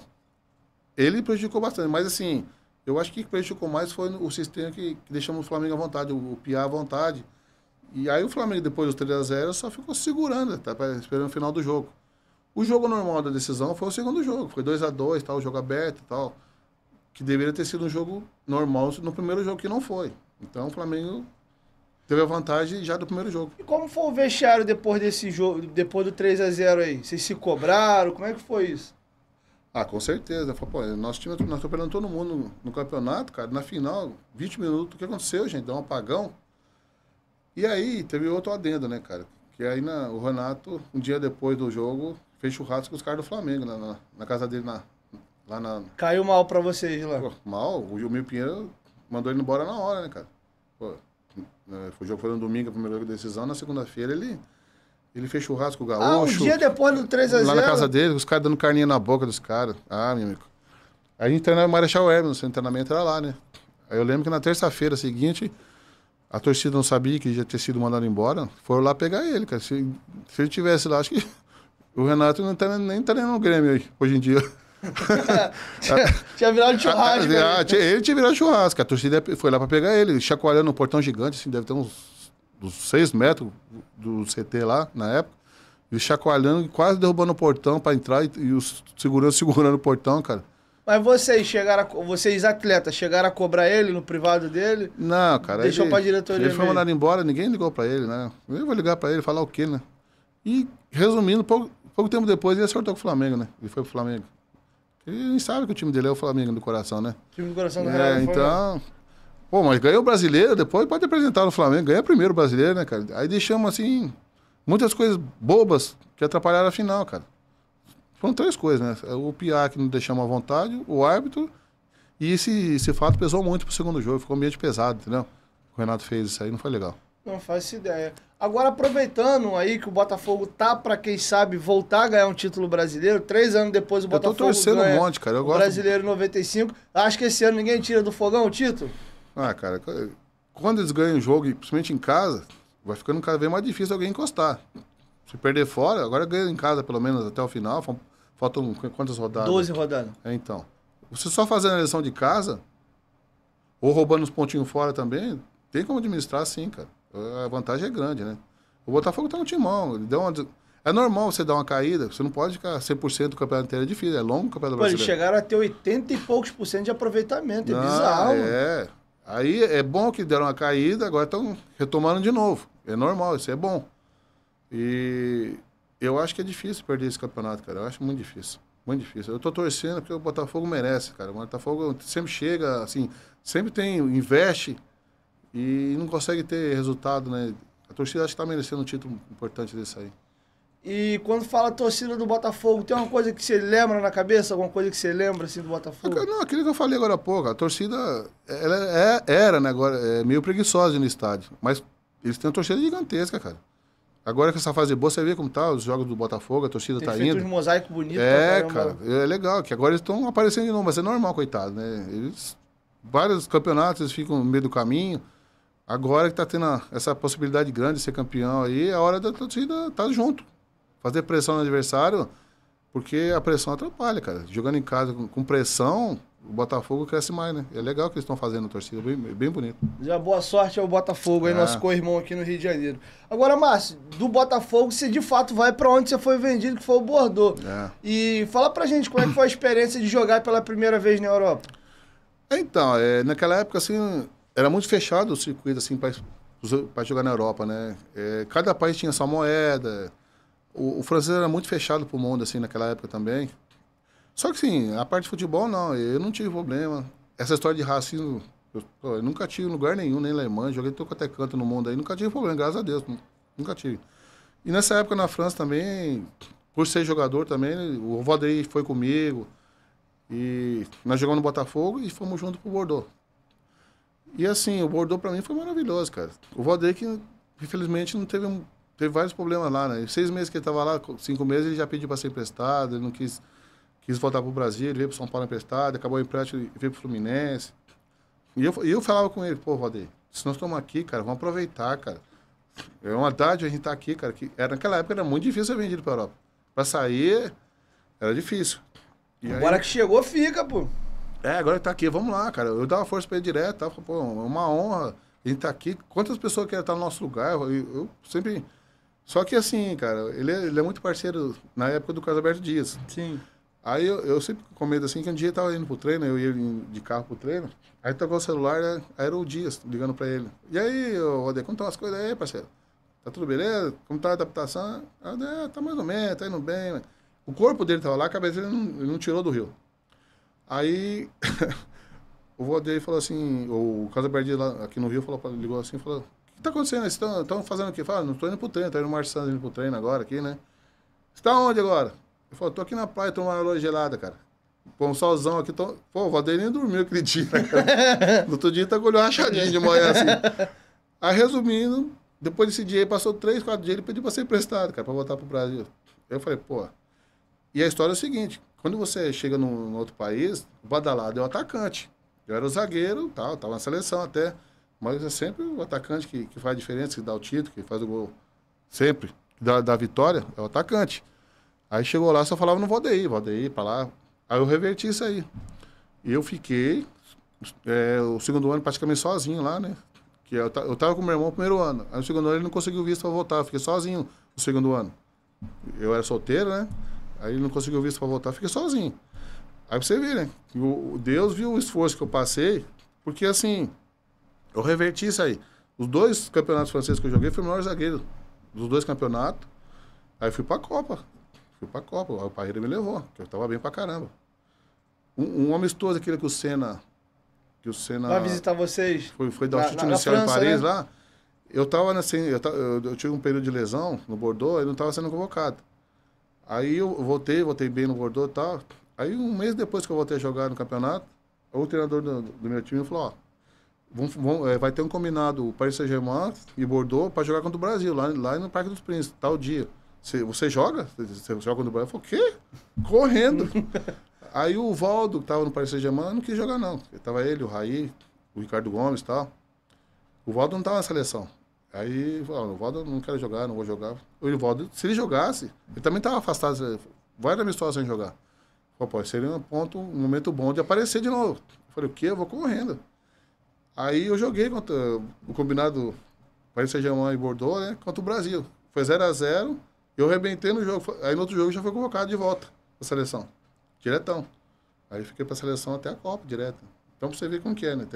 ele prejudicou bastante, mas assim, eu acho que prejudicou mais foi o sistema que, que deixamos o Flamengo à vontade, o, o Piá à vontade. E aí o Flamengo, depois dos 3x0, só ficou segurando, tá, esperando o final do jogo. O jogo normal da decisão foi o segundo jogo, foi 2x2, tal, jogo aberto tal. Que deveria ter sido um jogo normal no primeiro jogo que não foi. Então o Flamengo teve a vantagem já do primeiro jogo. E como foi o vestiário depois desse jogo, depois do 3 a 0 aí? Vocês se cobraram? Como é que foi isso? Ah, com certeza. Falei, pô, nosso time, nós atropelando todo mundo no campeonato, cara. Na final, 20 minutos, o que aconteceu, gente? Deu um apagão. E aí, teve outro adendo, né, cara? Que aí na, o Renato, um dia depois do jogo, fez churrasco com os caras do Flamengo, na, né, na, na casa dele, na, lá na... Caiu mal pra vocês lá. Pô, mal? O Gilmir Pinheiro mandou ele embora na hora, né, cara? Pô, né, foi o jogo foi no domingo, o primeiro jogo decisão. Na segunda-feira ele, ele fez churrasco com gaúcho. Ah, um dia depois do 3x0. Lá na casa dele, os caras dando carninha na boca dos caras. Ah, meu amigo. A gente treinava o Marechal Hermes, seu treinamento era lá, né? Aí eu lembro que na terça-feira seguinte, a torcida não sabia que ia ter sido mandado embora. Foram lá pegar ele, cara. Se, se ele tivesse lá, acho que o Renato não tá, nem tá no Grêmio hoje em dia. tinha, virado churrasco. Ah, né? A, a, ele tinha virado churrasco. A torcida foi lá para pegar ele, chacoalhando um portão gigante, assim, deve ter uns, uns 6 metros do CT lá, na época. E chacoalhando, quase derrubando o portão para entrar e, e os segurando, segurando o portão, cara. Mas vocês chegaram, a, vocês atletas, chegaram a cobrar ele no privado dele? Não, cara. Deixou ele, pra diretoria. Ele foi mesmo. mandado embora, ninguém ligou para ele, né? Eu vou ligar para ele, falar o quê, né? E, resumindo, pouco, pouco tempo depois ele acertou com o Flamengo, né? Ele foi pro Flamengo. Ele sabe que o time dele é o Flamengo do coração, né? O time do coração do é, Real. É, então. Pô, mas ganhou o brasileiro, depois pode apresentar no Flamengo. Ganha primeiro o brasileiro, né, cara? Aí deixamos, assim, muitas coisas bobas que atrapalharam a final, cara. Foram três coisas, né? O Piá que não deixamos à vontade, o árbitro. E esse, esse fato pesou muito pro segundo jogo, ficou um ambiente pesado, entendeu? O Renato fez isso aí, não foi legal. Não faço ideia. Agora, aproveitando aí que o Botafogo tá para quem sabe, voltar a ganhar um título brasileiro. Três anos depois o Botafogo. Eu tô torcendo ganha um monte, cara. Eu gosto. Brasileiro 95. Acho que esse ano ninguém tira do fogão o título. Ah, cara, quando eles ganham o jogo, principalmente em casa, vai ficando cada vez mais difícil alguém encostar. Se perder fora, agora ganha em casa pelo menos até o final. Faltam quantas rodadas? Doze rodadas. É, então. Você só fazendo a eleição de casa, ou roubando os pontinhos fora também, tem como administrar sim, cara. A vantagem é grande, né? O Botafogo tá no timão. deu uma... É normal você dar uma caída, você não pode ficar 100% do campeonato inteiro, é difícil, é longo o campeonato Pô, brasileiro. Eles chegaram a ter 80 e poucos por cento de aproveitamento, é não, bizarro. É. Aí é bom que deram uma caída, agora estão retomando de novo. É normal, isso é bom. E eu acho que é difícil perder esse campeonato, cara. Eu acho muito difícil. Muito difícil. Eu tô torcendo porque o Botafogo merece, cara. O Botafogo sempre chega, assim, sempre tem, investe e não consegue ter resultado, né? A torcida acho que está merecendo um título importante desse aí. E quando fala torcida do Botafogo, tem alguma coisa que você lembra na cabeça? Alguma coisa que você lembra assim do Botafogo? Não, aquilo que eu falei agora há pouco. A torcida ela é, era, né, agora, é meio preguiçosa no estádio. Mas eles têm uma torcida gigantesca, cara. Agora com essa fase boa, você vê como tá os jogos do Botafogo, a torcida tem tá feito indo. Tem um mosaico bonito. É, cara. É legal, que agora eles estão aparecendo de novo, mas é normal, coitado, né? Eles, vários campeonatos eles ficam no meio do caminho. Agora que está tendo essa possibilidade grande de ser campeão aí, é hora da torcida estar tá junto. Fazer pressão no adversário, porque a pressão atrapalha, cara. Jogando em casa com, pressão, o Botafogo cresce mais, né? É legal o que eles estão fazendo, a torcida, bem, bem bonito. Já boa sorte ao Botafogo aí, é. nosso co-irmão aqui no Rio de Janeiro. Agora, Márcio, do Botafogo, você de fato vai para onde você foi vendido, que foi o Bordeaux. É. E fala pra gente como é que foi a experiência de jogar pela primeira vez na Europa. Então, é, naquela época, assim, era muito fechado o circuito assim para jogar na Europa, né? É, cada país tinha sua moeda. O, o francês era muito fechado para o mundo assim naquela época também. Só que sim, a parte de futebol não, eu não tive problema. Essa história de racismo, eu, eu nunca tive lugar nenhum, nem na Alemanha, joguei todo até canto no mundo aí, nunca tive problema, graças a Deus, nunca tive. E nessa época na França também, por ser jogador também, o Valdeir foi comigo. E nós jogamos no Botafogo e fomos junto pro Bordeaux. E assim, o Bordeaux para mim foi maravilhoso, cara. O que infelizmente, não teve, teve vários problemas lá, né? Seis meses que ele estava lá, cinco meses, ele já pediu para ser emprestado, ele não quis, quis voltar pro Brasil, ele veio pro São Paulo emprestado, acabou o empréstimo e veio pro Fluminense. E eu, eu falava com ele, pô, Valdec, se nós estamos aqui, cara, vamos aproveitar, cara. É uma dádiva a gente estar tá aqui, cara. Que era, naquela época era muito difícil ser vendido pra Europa. Para sair, era difícil. E Agora aí... que chegou, fica, pô. É, agora ele tá aqui, vamos lá, cara. Eu dava força pra ele direto, tava Pô, é uma honra ele tá aqui. Quantas pessoas querem estar no nosso lugar? Eu, eu sempre. Só que assim, cara, ele é, ele é, muito parceiro na época do Carlos Alberto Dias. Sim. Aí eu, eu sempre comento assim, que um dia eu tava indo pro treino, eu ia de carro pro treino, aí tocou o celular, era o Dias ligando pra ele. E aí, Roder, como estão as coisas aí, parceiro? Tá tudo beleza? Como tá a adaptação? Ah, tá mais ou menos, tá indo bem. O corpo dele tava lá, a cabeça dele não, ele não tirou do rio. Aí o vô dele falou assim, o Casa Bardi lá aqui no Rio falou, ligou assim falou, o que tá acontecendo? estão fazendo o quê? Fala, ah, não tô indo pro treino, tô indo marchando indo pro treino agora aqui, né? Você tá onde agora? Ele falou, tô aqui na praia tomando loja gelada, cara. Pô, um solzão aqui. Tô... Pô, o Valdeir nem dormiu aquele dia, né, cara? no outro dia tá com o de manhã, assim. Aí, resumindo, depois desse dia, passou três, quatro dias, ele pediu pra ser emprestado, cara, pra voltar pro Brasil. Eu falei, pô... E a história é o seguinte, quando você chega num, num outro país, o badalado é o atacante. Eu era o zagueiro, tal, estava na seleção até. Mas é sempre o atacante que, que faz a diferença, que dá o título, que faz o gol. Sempre. Da, da vitória, é o atacante. Aí chegou lá, só falava, não vou daí, vou daí, pra lá. Aí eu reverti isso aí. E eu fiquei é, o segundo ano praticamente sozinho lá, né? Que eu, eu tava com meu irmão no primeiro ano. Aí no segundo ano ele não conseguiu visto pra voltar. Eu fiquei sozinho no segundo ano. Eu era solteiro, né? Aí ele não conseguiu visto para voltar, fiquei sozinho. Aí você ver, né? O Deus viu o esforço que eu passei, porque assim, eu reverti isso aí. Os dois campeonatos franceses que eu joguei, fui o melhor zagueiro dos dois campeonatos. Aí fui pra Copa. Fui pra Copa. O Parreira me levou, que eu tava bem pra caramba. Um, um amistoso, aquele que o Senna. Que o Senna. Vai visitar vocês? Foi, foi dar um chute inicial França, em Paris né? lá. Eu tava assim, eu, eu, eu, tive um período de lesão no Bordeaux e não tava sendo convocado. Aí eu voltei, voltei bem no Bordeaux e tal. Aí um mês depois que eu voltei a jogar no campeonato, o treinador do, do meu time falou, ó, é, vai ter um combinado Paris Saint-Germain e Bordeaux para jogar contra o Brasil, lá, lá no Parque dos Príncipes, tal dia. Cê, você joga? Você joga contra o Brasil? Eu falei, o quê? Correndo. Aí o Valdo, que tava no Paris Saint-Germain, não quis jogar não. Tava ele, o Raí, o Ricardo Gomes e tal. O Valdo não tava na seleção. Aí falou, o Valdo não quero jogar, não vou jogar. O Ivaldo, se ele jogasse, ele também estava afastado, vai na minha situação sem jogar. Falei, pô, seria um ponto, um momento bom de aparecer de novo. Eu falei, o quê? Eu vou correndo. Aí eu joguei contra o combinado Paris Saint-Germain e Bordeaux, né? Contra o Brasil. Foi 0x0, eu arrebentei no jogo. Aí no outro jogo já foi convocado de volta pra seleção. Diretão. Aí fiquei pra seleção até a Copa, direto. Então pra você ver como que é, né?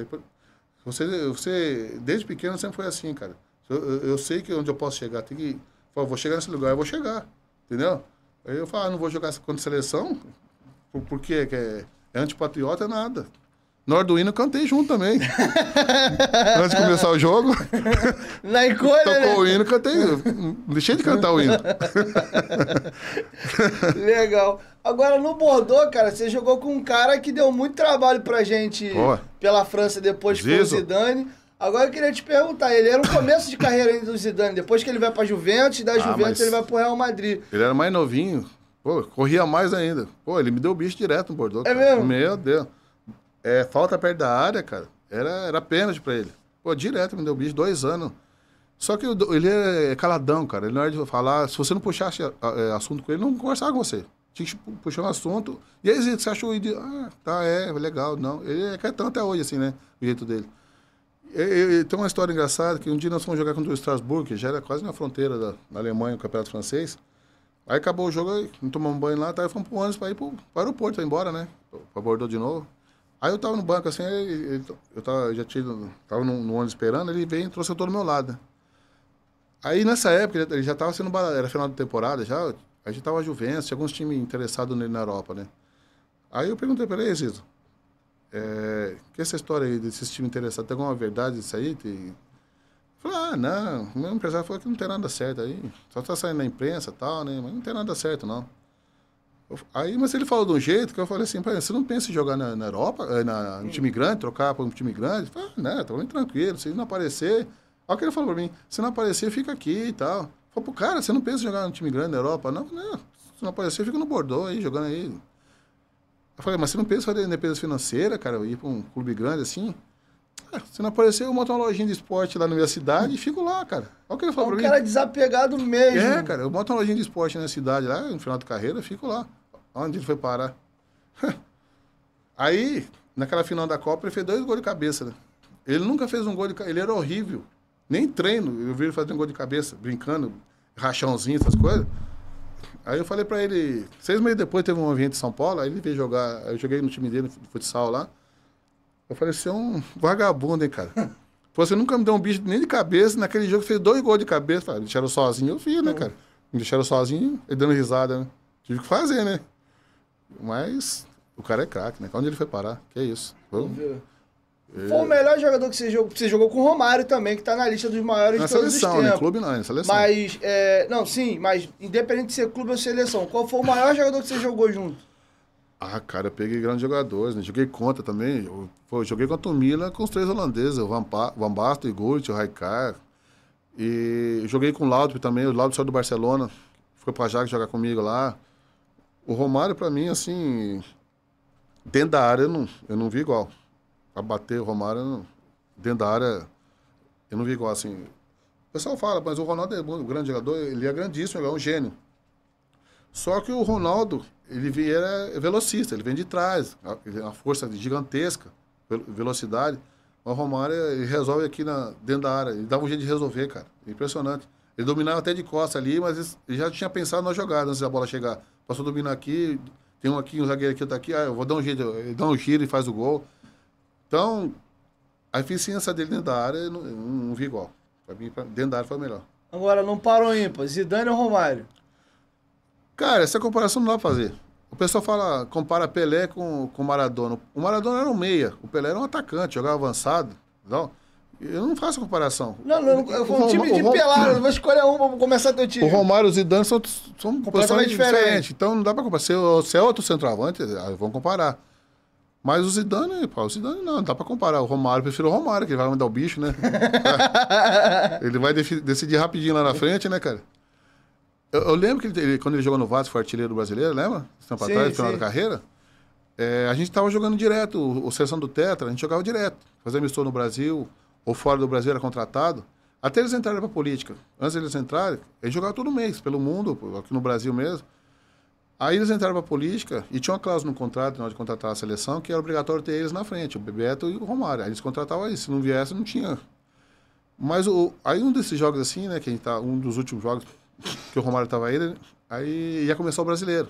Você, você, desde pequeno sempre foi assim, cara. Eu, eu sei que onde eu posso chegar, tem que. vou chegar nesse lugar, eu vou chegar. Entendeu? Aí eu falo, ah, não vou jogar contra seleção, por, por quê? Que é, é antipatriota, é nada. No Arduino cantei junto também. Antes de começar o jogo. Na encolha, Tocou né? o hino, cantei. Deixei de cantar o hino. Legal. Agora, no Bordeaux, cara, você jogou com um cara que deu muito trabalho pra gente Pô. pela França depois Zizo. com o Zidane. Agora eu queria te perguntar, ele era o começo de carreira ainda do Zidane, depois que ele vai pra Juventus, da ah, Juventus ele vai pro Real Madrid. Ele era mais novinho, pô, corria mais ainda. Pô, ele me deu bicho direto no Bordeaux. É mesmo? Meu Deus. É, falta perto da área, cara, era, era pênalti pra ele. Pô, direto me deu bicho, dois anos. Só que ele é caladão, cara, ele não era é de falar, se você não puxasse é, é, assunto com ele, não conversava com você. Tinha que puxar um assunto, e aí você achou, ah, tá, é, legal, não. Ele é quietão até hoje, assim, né, o jeito dele tem uma história engraçada que um dia nós fomos jogar contra o Strasbourg, que já era quase na fronteira da, Alemanha, o campeonato francês. Aí acabou o jogo, aí, não tomamos banho lá, tá, aí fomos pro ônibus para ir pro, pro aeroporto, pra ir embora, né? Pra Bordeaux de novo. Aí eu tava no banco assim, ele, ele, eu tava, já tinha, tava no, no ônibus esperando, ele veio e trouxe eu todo do meu lado. Aí nessa época ele já tava sendo baralho, era final de temporada já, a gente tava Juventus, tinha alguns times interessados nele na Europa, né? Aí eu perguntei para ele, Zito, é, que essa história aí desses times interessados, tem alguma verdade isso aí? Tem... Falei, ah, não, o meu empresário falou que não tem nada certo aí, só tá saindo na imprensa e tal, né, mas não tem nada certo não. aí, mas ele falou de um jeito que eu falei assim, você não pensa em jogar na, na Europa, eh, na, no time grande, trocar para um time grande? Eu falei, ah, não, tô bem tranquilo, se não aparecer... Olha o que ele falou para mim, se não aparecer, fica aqui e tal. Falei, pô, cara, você não pensa em jogar no time grande na Europa? Não, não, se não aparecer, fica no Bordeaux aí, jogando aí. Eu falei, mas você não pensa em fazer independência financeira, cara? Eu ir para um clube grande assim? Ah, se não aparecer, eu monto uma lojinha de esporte lá na minha cidade e fico lá, cara. Olha o que ele falou é um pra mim. cara desapegado mesmo. É, cara, eu monto uma lojinha de esporte na minha cidade lá, no final de carreira, fico lá. Onde ele foi parar? Aí, naquela final da Copa, ele fez dois gols de cabeça, né? Ele nunca fez um gol de cabeça, ele era horrível. Nem treino, eu vi ele fazendo um gol de cabeça, brincando, rachãozinho, essas coisas. Aí eu falei para ele, seis meses depois teve um avião em São Paulo, aí ele veio jogar, eu joguei no time dele, no futsal lá. Eu falei, você é um vagabundo, hein, cara? Você nunca me deu um bicho nem de cabeça, naquele jogo fez dois gols de cabeça. Falei, ah, deixaram sozinho, eu vi, né, é. cara? Me deixaram sozinho, ele dando risada, né? Tive que fazer, né? Mas o cara é craque, né? Onde ele foi parar? Que é isso. Vamos. Foi o melhor jogador que você jogou. Você jogou com o Romário também, que está na lista dos maiores na de todos seleção, os né? tempos. Né? clube não, é seleção. Mas, é, não, sim, mas independente de ser clube ou seleção, qual foi o maior jogador que você jogou junto? Ah, cara, eu peguei grandes jogadores, né? Joguei contra também. Eu, eu joguei contra o Milan com os três holandeses, o Van, Van Basten, o Gult, o Raikar. E joguei com o Laudrup também, o Laudrup saiu do Barcelona, foi pra Jaca jogar comigo lá. O Romário, para mim, assim, dentro da área, eu não, eu não vi igual bater o Romário dentro da área. Eu não vi igual assim. O pessoal fala, mas o Ronaldo é um grande jogador, ele é grandíssimo, ele é um gênio. Só que o Ronaldo, ele era é velocista, ele vem de trás, uma força gigantesca, velocidade. o Romário, ele resolve aqui na, dentro da área, ele dava um jeito de resolver, cara. Impressionante. Ele dominava até de costa ali, mas ele já tinha pensado na jogada antes da bola chegar. Passou a dominar aqui, tem um aqui, um zagueiro aqui, outro aqui, ah, eu vou dar um jeito, ele dá um giro e faz o gol. Então, a eficiência dele dentro da área não, não vi igual. Pra mim, pra, dentro da área foi melhor. Agora, não parou ímpar, Zidane ou Romário? Cara, essa comparação não dá pra fazer. O pessoal fala, compara Pelé com, com Maradona. O Maradona era um meia, o Pelé era um atacante, jogava avançado. então eu não faço comparação. Não, não, eu vou um time de pelado, vou escolher um, vou começar teu time. O Romário e o Zidane são, são completamente diferentes. Diferente, então não dá pra comparar. Se, se é outro centroavante, vamos comparar. Mas o Zidane, pô, o Zidane não, não dá pra comparar. O Romário, eu prefiro o Romário, que ele vai mandar o bicho, né? ele vai decidir rapidinho lá na frente, né, cara? Eu, eu lembro que ele, ele, quando ele jogou no Vasco, foi artilheiro brasileiro, lembra? Tempo sim, atrás, final da carreira. É, a gente tava jogando direto, o, o do Tetra, a gente jogava direto. Fazia mistura no Brasil, ou fora do Brasil era contratado. Até eles entrarem pra política. Antes deles entrarem, eles jogavam todo mês, pelo mundo, aqui no Brasil mesmo. Aí eles entraram para a política e tinha uma cláusula no contrato, na hora de contratar a seleção, que era obrigatório ter eles na frente, o Bebeto e o Romário. Aí eles contratavam aí, se não viesse, não tinha. Mas o, aí um desses jogos assim, né, que a gente tá, um dos últimos jogos que o Romário estava aí, aí ia começar o brasileiro.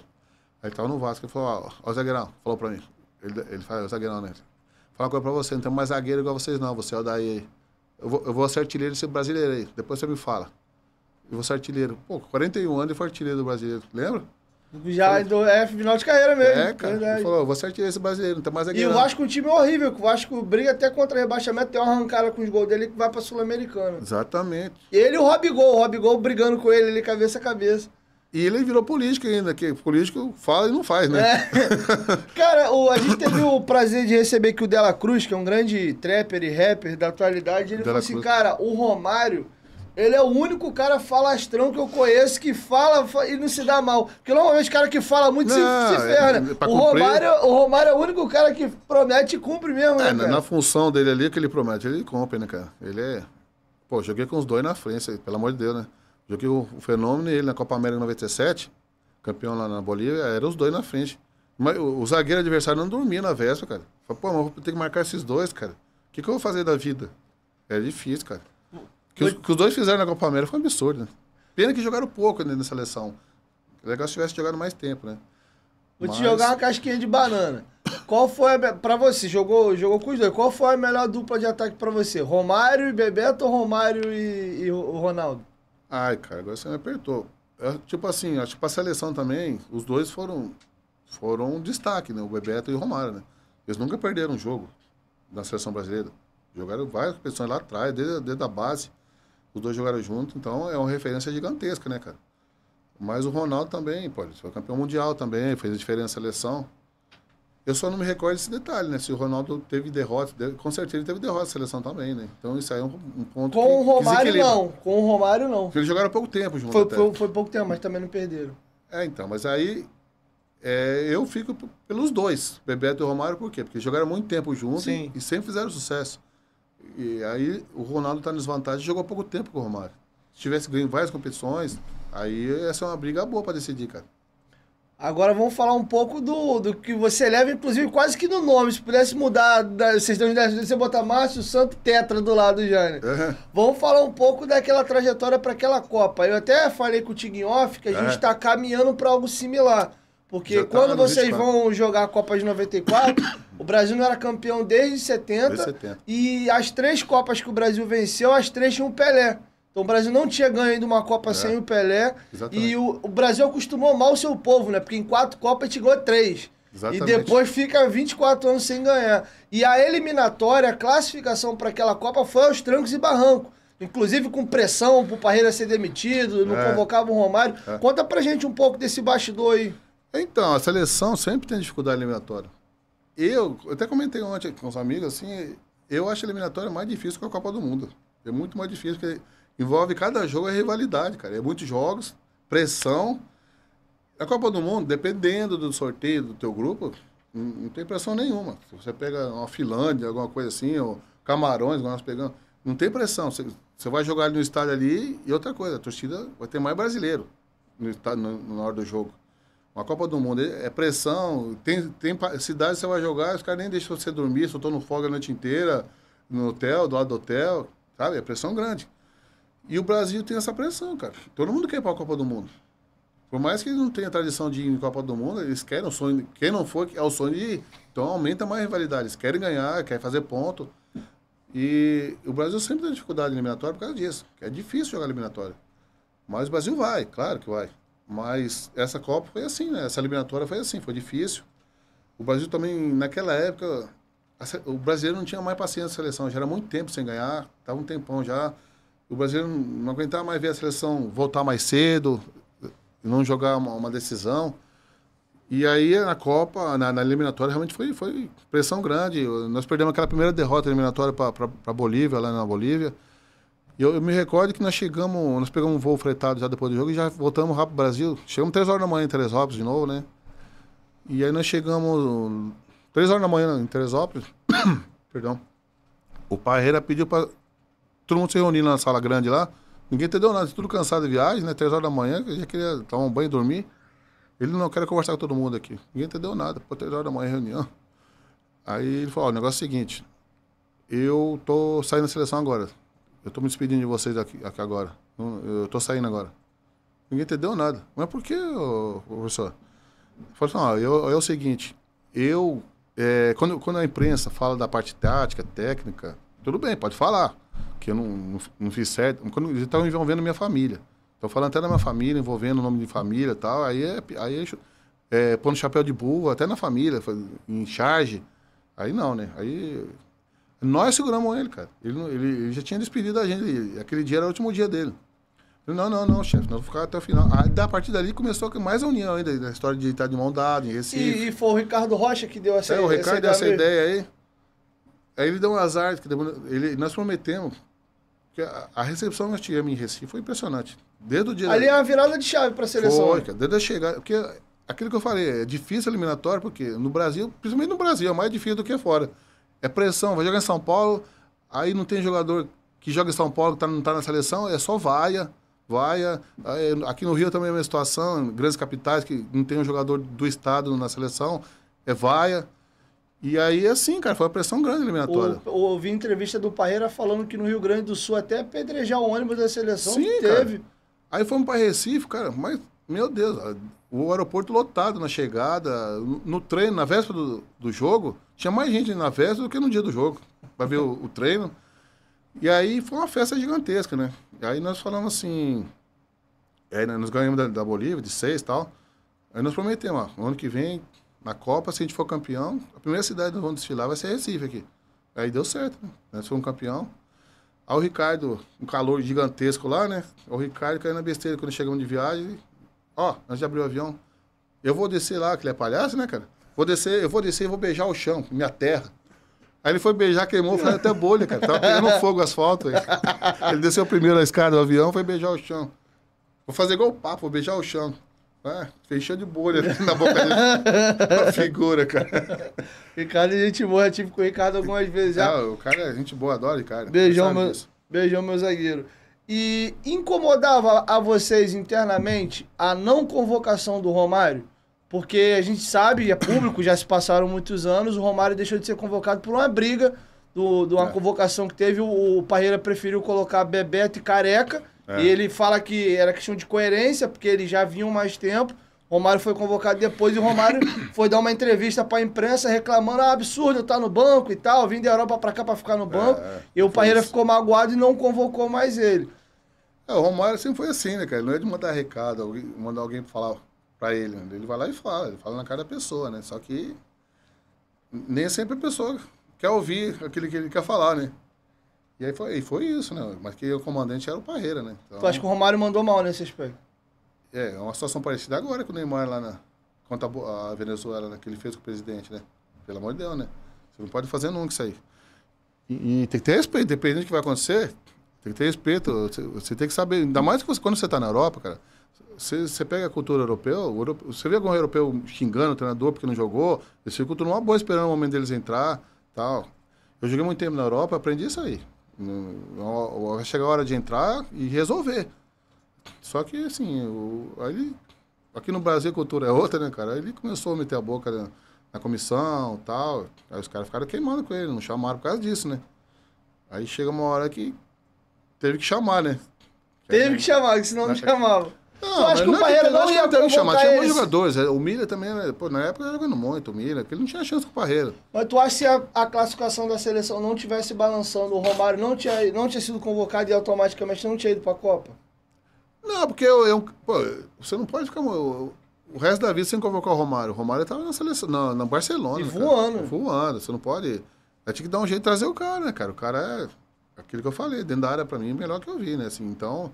Aí estava no Vasco, ele falou, ó, ó zagueirão, falou para mim. Ele, ele fala, é zagueirão, né? Fala uma coisa para você, não tem mais zagueiro igual vocês não, você é o daí. Eu vou, eu vou ser artilheiro ser brasileiro aí, depois você me fala. Eu vou ser artilheiro. Pô, 41 anos e foi artilheiro do brasileiro, lembra? Já do, é final de carreira mesmo. É, cara. Ele falou, você é esse brasileiro, não tem mais aqui. E o Vasco, é um time horrível, o Vasco briga até contra rebaixamento, tem uma arrancada com os gols dele que vai pra Sul-Americana. Exatamente. E ele e o Gol, o Gol brigando com ele ali cabeça a cabeça. E ele virou político ainda, que político fala e não faz, né? É. Cara, o, a gente teve o prazer de receber aqui o Dela Cruz, que é um grande trapper e rapper da atualidade. Ele Dela falou assim, Cruz. cara, o Romário ele é o único cara falastrão que eu conheço que fala e não se dá mal. Porque normalmente o cara que fala muito não, se, se ferra, é, né? O Romário, o Romário é o único cara que promete e cumpre mesmo, né, é, Na, função dele ali, que ele promete, ele cumpre, né, cara? Ele é. Pô, joguei com os dois na frente, pelo amor de Deus, né? Joguei o, o Fenômeno e ele na Copa América 97, campeão lá na Bolívia, eram os dois na frente. Mas o, o zagueiro adversário não dormia na véspera, cara. Falei, pô, mas vou ter que marcar esses dois, cara. O que, que eu vou fazer da vida? É difícil, cara. Que os, que os dois fizeram na Copa América foi um absurdo. Né? Pena que jogaram pouco né, na seleção. Legal se tivesse jogado mais tempo, né? Vou Mas... te jogar uma casquinha de banana. Qual foi a. Pra você, jogou, jogou com os dois. Qual foi a melhor dupla de ataque pra você? Romário e Bebeto ou Romário e, e o Ronaldo? Ai, cara, agora você me apertou. Eu, é, tipo assim, acho que pra seleção também, os dois foram, foram um destaque, né? O Bebeto e o Romário, né? Eles nunca perderam um jogo na seleção brasileira. Jogaram várias pessoas lá atrás, desde, desde a base. Os dois jogaram junto então é uma referência gigantesca, né, cara? Mas o Ronaldo também, pode, foi campeão mundial também, fez diferença na seleção. Eu só não me recordo esse detalhe, né? Se o Ronaldo teve derrota, com certeza ele teve derrota na seleção também, né? Então isso aí é um, um ponto. Com que, o Romário não, com o Romário não. Porque eles jogaram pouco tempo junto. Foi, foi, foi, pouco tempo, mas também não perderam. É, então, mas aí é, eu fico pelos dois, Bebeto e Romário, por quê? Porque jogaram muito tempo juntos e sempre fizeram sucesso. E aí o Ronaldo está em desvantagem, jogou pouco tempo com o Romário. Se tivesse ganho várias competições, aí essa é uma briga boa para decidir, cara. Agora vamos falar um pouco do, do que você leva, inclusive quase que no nome. Se pudesse mudar, da, vocês dão você botar Márcio Santo Tetra do lado, Jane. É. Vamos falar um pouco daquela trajetória para aquela Copa. Eu até falei com o Tiguinhoff que a gente está caminhando para algo similar. Porque tá quando vocês 24. vão jogar a Copa de 94, o Brasil não era campeão desde 70, desde 70, E as três Copas que o Brasil venceu, as três tinham o Pelé. Então o Brasil não tinha ganho ainda uma Copa é. sem o Pelé. Exatamente. E o, o, Brasil acostumou mal o seu povo, né? Porque em quatro Copas te ganhou três. Exatamente. E depois fica 24 anos sem ganhar. E a eliminatória, a classificação para aquela Copa foi aos trancos e barrancos. Inclusive com pressão pro Parreira ser demitido, não é. convocava o Romário. É. Conta pra gente um pouco desse bastidor aí. Então, a seleção sempre tem dificuldade eliminatória. Eu, eu até comentei ontem com os amigos, assim, eu acho a eliminatória mais difícil que a Copa do Mundo. É muito mais difícil, porque envolve cada jogo é rivalidade, cara. É muitos jogos, pressão. A Copa do Mundo, dependendo do sorteio do teu grupo, não tem pressão nenhuma. Se você pega uma Finlândia, alguma coisa assim, ou Camarões, nós pegamos, não tem pressão. Você, você vai jogar no estádio ali e outra coisa, a torcida vai ter mais brasileiro no, estádio, no, na hora do jogo. Uma Copa do Mundo é pressão. Tem, tem cidade você vai jogar, os caras nem deixam você dormir, só tô no fogo a noite inteira, no hotel, do lado do hotel, sabe? É pressão grande. E o Brasil tem essa pressão, cara. Todo mundo quer ir pra Copa do Mundo. Por mais que eles não tenham tradição de ir em Copa do Mundo, eles querem o sonho. Quem não for, é o sonho de ir. Então aumenta mais a rivalidade. Eles querem ganhar, querem fazer ponto. E o Brasil sempre tem dificuldade eliminatória por causa disso. É difícil jogar eliminatória. Mas o Brasil vai, claro que vai. Mas essa Copa foi assim, né? Essa eliminatória foi assim, foi difícil. O Brasil também, naquela época, o brasileiro não tinha mais paciência na seleção, já era muito tempo sem ganhar, estava um tempão já. O brasileiro não aguentava mais ver a seleção voltar mais cedo, não jogar uma, uma decisão. E aí na Copa, na, na, eliminatória, realmente foi, foi pressão grande. Nós perdemos aquela primeira derrota eliminatória para a Bolívia, lá na Bolívia. Eu, eu me recordo que nós chegamos, nós pegamos um voo fretado já depois do jogo e já voltamos rápido pro Brasil. Chegamos três horas da manhã em Teresópolis de novo, né? E aí nós chegamos três horas da manhã em Teresópolis. Perdão. O Parreira pediu para todo mundo se reunir na sala grande lá. Ninguém entendeu nada, tudo cansado de viagem, né? Três horas da manhã, eu já queria tomar um banho e dormir. Ele não quer conversar com todo mundo aqui. Ninguém entendeu nada. Pô, três horas da manhã reunião. Aí ele falou: o negócio é o seguinte. Eu tô saindo da seleção agora. Eu tô me despedindo de vocês aqui, aqui agora. Eu tô saindo agora. Ninguém entendeu nada. Mas por que, professor? Falei, não, eu, é o seguinte, eu. É, quando, quando a imprensa fala da parte tática, técnica, tudo bem, pode falar. Que eu não, não, não fiz certo. Quando eles estão envolvendo minha família. Estão falando até da minha família, envolvendo o nome de família e tal. Aí é, aí é, é, chapéu de burro, até na família, em charge. Aí não, né? Aí nós seguramos ele, cara. Ele, ele, ele já tinha despedido a gente. Ele, aquele dia era o último dia dele. Eu, não, não, não, chefe, nós vamos ficar até o final. Aí, da partir dali, começou mais a união ainda, na história de estar de mão dada, em Recife. E, e, foi o Ricardo Rocha que deu essa ideia. É, o Ricardo deu essa ideia aí. Aí ele deu um azar, que ele, nós prometemos, que a, a recepção que nós tivemos em Recife foi impressionante. Desde o dia... Ali da... é uma virada de chave para a seleção. Foi, né? cara, desde a chegada, porque aquilo que eu falei, é difícil eliminatório, porque no Brasil, principalmente no Brasil, é mais difícil do que fora. É pressão, vai jogar em São Paulo, aí não tem jogador que joga em São Paulo que tá, não está na seleção, é só vaia, vaia. Aqui no Rio também é a mesma situação, grandes capitais que não tem um jogador do estado na seleção, é vaia. E aí, é assim, cara, foi uma pressão grande eliminatória. Eu ouvi entrevista do Parreira falando que no Rio Grande do Sul até pedrejar o ônibus da seleção Sim, teve. Cara. Aí fomos para Recife, cara, mas meu Deus, o aeroporto lotado na chegada, no treino, na véspera do, do jogo, tinha mais gente na véspera do que no dia do jogo, para ver o, o, treino. E aí foi uma festa gigantesca, né? E aí nós falamos assim, aí nós ganhamos da, da Bolívia, de seis e tal. Aí nós prometemos, ó, ano que vem, na Copa, se a gente for campeão, a primeira cidade que nós vamos desfilar vai ser Recife aqui. Aí deu certo, né? Nós fomos campeão. Aí o Ricardo, um calor gigantesco lá, né? O Ricardo caiu na besteira quando chegamos de viagem, Ó, nós já abriu o avião. Eu vou descer lá, que ele é palhaço, né, cara? Vou descer, eu vou descer e vou beijar o chão, minha terra. Aí ele foi beijar, queimou, fez até bolha, cara. Tava pegando fogo as asfalto. Aí. Ele desceu primeiro na escada do avião, foi beijar o chão. Vou fazer igual o papo, vou beijar o chão. Ah, fechou de bolha né, na boca dele. figura, cara. Ricardo a gente boa, eu tive com o Ricardo algumas vezes já. Ah, o cara é gente boa, adora cara. Beijão, meu, beijão, meu zagueiro. E incomodava a vocês internamente a não convocação do Romário? Porque a gente sabe, é público, já se passaram muitos anos, o Romário deixou de ser convocado por uma briga, do, de uma é. convocação que teve, o, Parreira preferiu colocar Bebeto e Careca, é. e ele fala que era questão de coerência, porque eles já vinham mais tempo, Romário foi convocado depois e o Romário foi dar uma entrevista para a imprensa reclamando: ah, absurdo, tá no banco e tal, vim da Europa para cá para ficar no é, banco. é, e o Parreira isso. ficou magoado e não convocou mais ele. É, o Romário sempre foi assim, né, cara? Não é de mandar recado, alguém, mandar alguém falar para ele. Né? Ele vai lá e fala, ele fala na cara da pessoa, né? Só que nem é sempre a pessoa quer ouvir aquilo que ele quer falar, né? E aí foi, e foi isso, né? Mas que é o comandante era o Parreira, né? Então, tu acha que o Romário mandou mal nesse aspecto? É, é uma situação parecida agora com o Neymar lá na. Contra a Venezuela, né, que ele fez com o presidente, né? Pelo amor de Deus, né? Você não pode fazer nunca isso aí. E, e tem que ter respeito, dependendo do que vai acontecer, tem que ter respeito. Você, você tem que saber. Ainda mais você, quando você está na Europa, cara. Você, você, pega a cultura europeu, europeu, você vê algum europeu xingando o treinador porque não jogou, eles ficam numa boa esperando o momento deles entrar, tal. Eu joguei muito tempo na Europa, aprendi isso aí. Vai chegar a hora de entrar e resolver. Só que, assim, o, aí, aqui no Brasil a cultura é outra, né, cara? Aí ele começou a meter a boca na, na comissão tal. Aí os caras ficaram queimando com ele, não chamaram por causa disso, né? Aí chega uma hora que Teve que chamar, né? Teve que chamar, que senão não chamava. Não, acho que o é Parreira não, não ia ter que chamar. Tinha bons jogadores. É, o Miller também, né? pô, na época era jogando muito o Miller, porque ele não tinha chance com o Parreira. Mas tu acha que se a, a, classificação da seleção não tivesse balançando, o Romário não tinha, não tinha sido convocado e automaticamente não tinha ido pra Copa? Não, porque eu, eu pô, você não pode ficar eu, o resto da vida sem convocar o Romário. O Romário tava na seleção, na, na Barcelona. E voando. Cara, voando, você não pode. tinha que dar um jeito de trazer o cara, né, cara? O cara é aquilo que eu falei, dentro da área para mim, melhor que eu vi, né? Assim, então,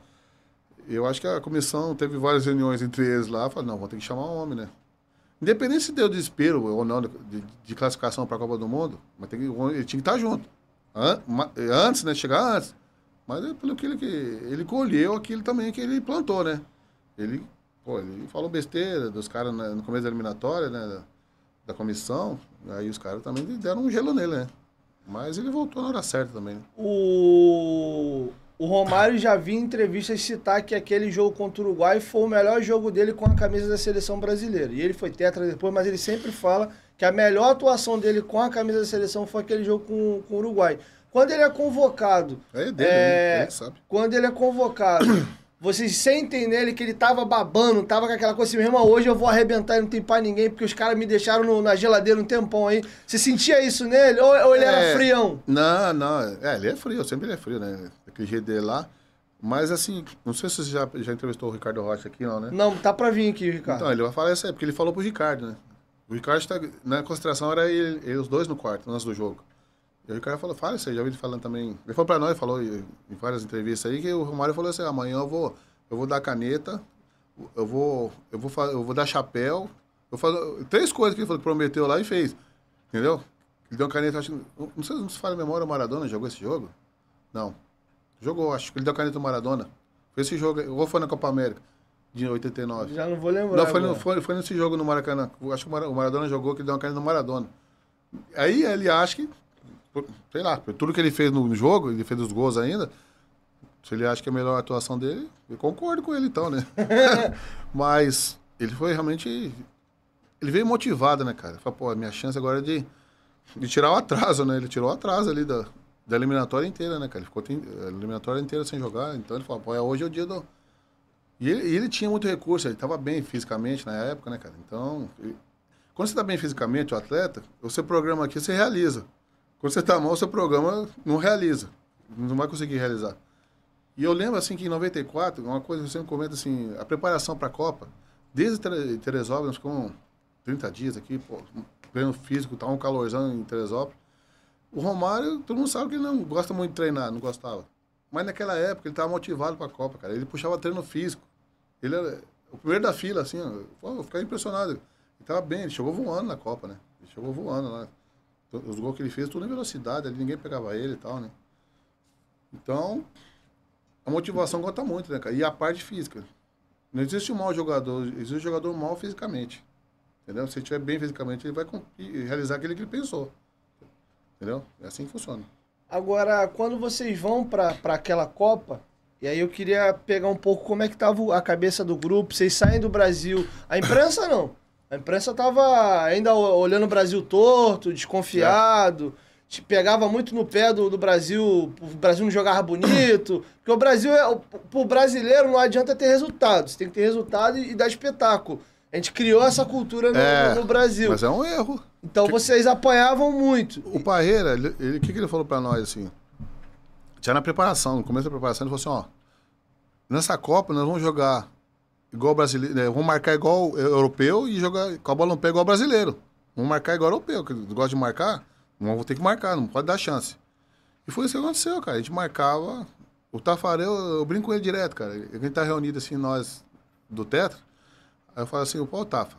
eu acho que a comissão teve várias reuniões entre eles lá, falou, não, vou ter que chamar um homem, né? Independente se deu desespero ou não de, de classificação para a Copa do Mundo, mas tem que, ele tinha que estar tá junto. Antes, né? Chegar antes. Mas é pelo que ele, que ele colheu aquilo também que ele plantou, né? Ele, pô, ele falou besteira dos caras no começo da eliminatória, né? Da, da comissão. Aí os caras também deram um gelo nele, né? Mas ele voltou na hora certa também. Né? O... o Romário já vi em entrevistas citar que aquele jogo contra o Uruguai foi o melhor jogo dele com a camisa da seleção brasileira. E ele foi tetra depois, mas ele sempre fala que a melhor atuação dele com a camisa da seleção foi aquele jogo com, com o Uruguai. Quando ele é convocado. É dele, né? é... Ele sabe. Quando ele é convocado. Vocês sentem nele que ele tava babando, tava com aquela coisa assim, mesmo hoje eu vou arrebentar e não tem pra ninguém, porque os caras me deixaram no, na geladeira um tempão aí. Você sentia isso nele? Ou, ou ele é, era frião? Não, não. É, ele é frio, sempre ele é frio, né? Aquele jeito dele lá. Mas assim, não sei se você já, já entrevistou o Ricardo Rocha aqui, não, né? Não, tá pra vir aqui, Ricardo. Então, ele vai falar isso aí, porque ele falou pro Ricardo, né? O Ricardo, tá, na concentração, era ele, ele, os dois no quarto, antes do jogo. E aí o cara falou, fala isso aí, já ouvi ele falando também. Ele falou pra nós, falou em várias entrevistas aí, que o Romário falou assim, ah, amanhã eu vou, eu vou dar caneta, eu vou, eu vou, eu vou dar chapéu. Eu falo, três coisas que ele falou, prometeu lá e fez. Entendeu? Ele deu caneta, acho, não sei se fala a memória, o Maradona jogou esse jogo? Não. Jogou, acho que ele deu caneta ao Maradona. Foi esse jogo, ou foi na Copa América? de 89. Já não vou lembrar. Não, foi, foi, foi nesse jogo no Maracanã. Acho que o Maradona jogou que deu uma caneta no Maradona. Aí ele acha que sei lá, por tudo que ele fez no jogo, ele fez os gols ainda. Se ele acha que é a melhor atuação dele, eu concordo com ele então, né? Mas ele foi realmente. Ele veio motivado, né, cara? Falei, pô, a minha chance agora é de, de tirar o atraso, né? Ele tirou o atraso ali da, da eliminatória inteira, né, cara? Ele ficou a eliminatória inteira sem jogar. Então ele falou, pô, é, hoje é o dia do. E ele, ele tinha muito recurso, ele estava bem fisicamente na época, né, cara? Então, ele... quando você está bem fisicamente, o atleta, você programa aqui, você realiza. Quando você está mal, seu programa não realiza. Não vai conseguir realizar. E eu lembro, assim, que em 94, uma coisa que eu sempre comento, assim, a preparação para a Copa, desde Teresópolis, nós ficamos 30 dias aqui, pô, pleno físico, tá um calorzão em Teresópolis. O Romário, todo mundo sabe que ele não gosta muito de treinar, não gostava. Mas naquela época ele estava motivado para a Copa, cara. Ele puxava treino físico. Ele era o primeiro da fila, assim, ó. eu ficava impressionado. Ele estava bem, ele chegou voando na Copa, né? Ele chegou voando lá. Os gols que ele fez, tudo em velocidade, ali ninguém pegava ele e tal, né? Então, a motivação conta muito, né, cara? E a parte física. Não existe um mau jogador, existe um jogador mal fisicamente. Entendeu? Se ele estiver bem fisicamente, ele vai realizar aquilo que ele pensou. Entendeu? É assim que funciona. Agora, quando vocês vão para aquela Copa, e aí eu queria pegar um pouco como é que tava a cabeça do grupo, vocês saem do Brasil. A imprensa não. A imprensa tava ainda olhando o Brasil torto, desconfiado. É. Te pegava muito no pé do, do Brasil, o Brasil não jogava bonito. Porque o Brasil é. O, pro brasileiro não adianta ter resultado. Você tem que ter resultado e, e dar espetáculo. A gente criou essa cultura no, é, no Brasil. Mas é um erro. Então que... vocês apanhavam muito. O Parreira, o que, que ele falou para nós assim? Já na preparação, no começo da preparação, ele falou assim: ó, nessa Copa nós vamos jogar Igual brasileiro. Né? vamos marcar igual é, europeu e jogar com a bola no pé igual brasileiro. Vamos marcar igual europeu, que gosta de marcar, vou ter que marcar, não pode dar chance. E foi isso que aconteceu, cara. A gente marcava. O Tafarel, eu brinco com ele direto, cara. A gente tá reunido assim, nós do Tetra. Aí eu falo assim, pau Tafa,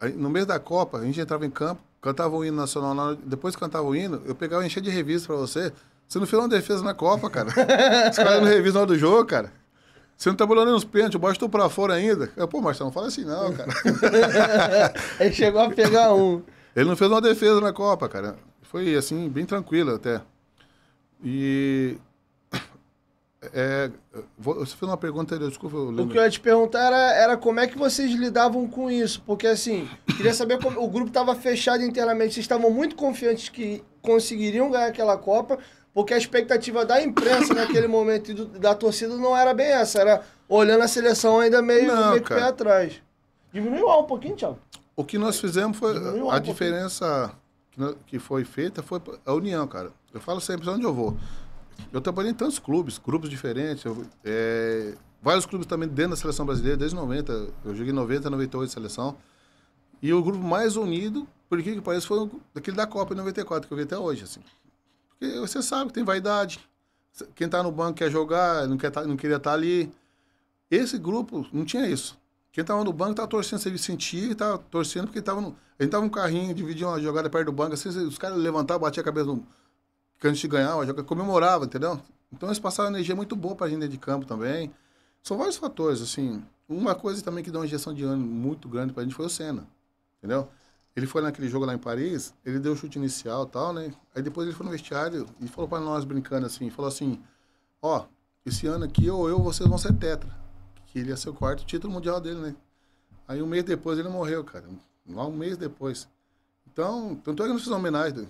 aí, no mês da Copa, a gente entrava em campo, cantava o hino nacional, depois que cantava o hino, eu pegava e enchia de revista pra você. Você não fez uma defesa na Copa, cara. Os caras não revisam do jogo, cara. Você não tá bolando nos pênaltis, o Borges tô pra fora ainda. Eu, Pô, Marcelo, não fala assim não, cara. ele chegou a pegar um. Ele não fez uma defesa na Copa, cara. Foi, assim, bem tranquilo até. E... É, você fez uma pergunta aí, desculpa. Eu lembro. o que eu ia te perguntar era, era, como é que vocês lidavam com isso, porque assim, queria saber como o grupo estava fechado internamente, vocês estavam muito confiantes que conseguiriam ganhar aquela Copa, porque a expectativa da imprensa naquele momento e do, da torcida não era bem essa, era olhando a seleção ainda meio, não, meio pé atrás. Diminuiu um pouquinho, Thiago. O que nós fizemos foi. Diminuiu a um diferença que foi feita foi a união, cara. Eu falo sempre onde eu vou. Eu trabalhei em tantos clubes, grupos diferentes. Eu, é, vários clubes também dentro da seleção brasileira, desde 90. Eu joguei 90, 98 seleção. E o grupo mais unido, por que que parece, foi aquele da Copa em 94, que eu vi até hoje, assim. Porque você sabe que tem vaidade. Quem está no banco quer jogar, não, quer tá, não queria estar tá ali. Esse grupo não tinha isso. Quem estava no banco estava torcendo você ele sentia e estava torcendo porque estava no... A gente tava num carrinho, dividia uma jogada perto do banco, assim, os caras levantavam, batiam a cabeça no... que a gente ganhava, comemorava, entendeu? Então eles passaram energia muito boa para a gente dentro de campo também. São vários fatores, assim. Uma coisa também que deu uma injeção de ânimo muito grande para a gente foi o Senna, entendeu? Ele foi naquele jogo lá em Paris, ele deu o chute inicial tal, né? Aí depois ele foi no vestiário e falou para nós brincando assim, falou assim, ó, esse ano aqui ou eu, vocês vão ser tetra. Que ele ia ser o quarto título mundial dele, né? Aí um mês depois ele morreu, cara. Lá um mês depois. Então, tanto é que nós fizemos homenagem né?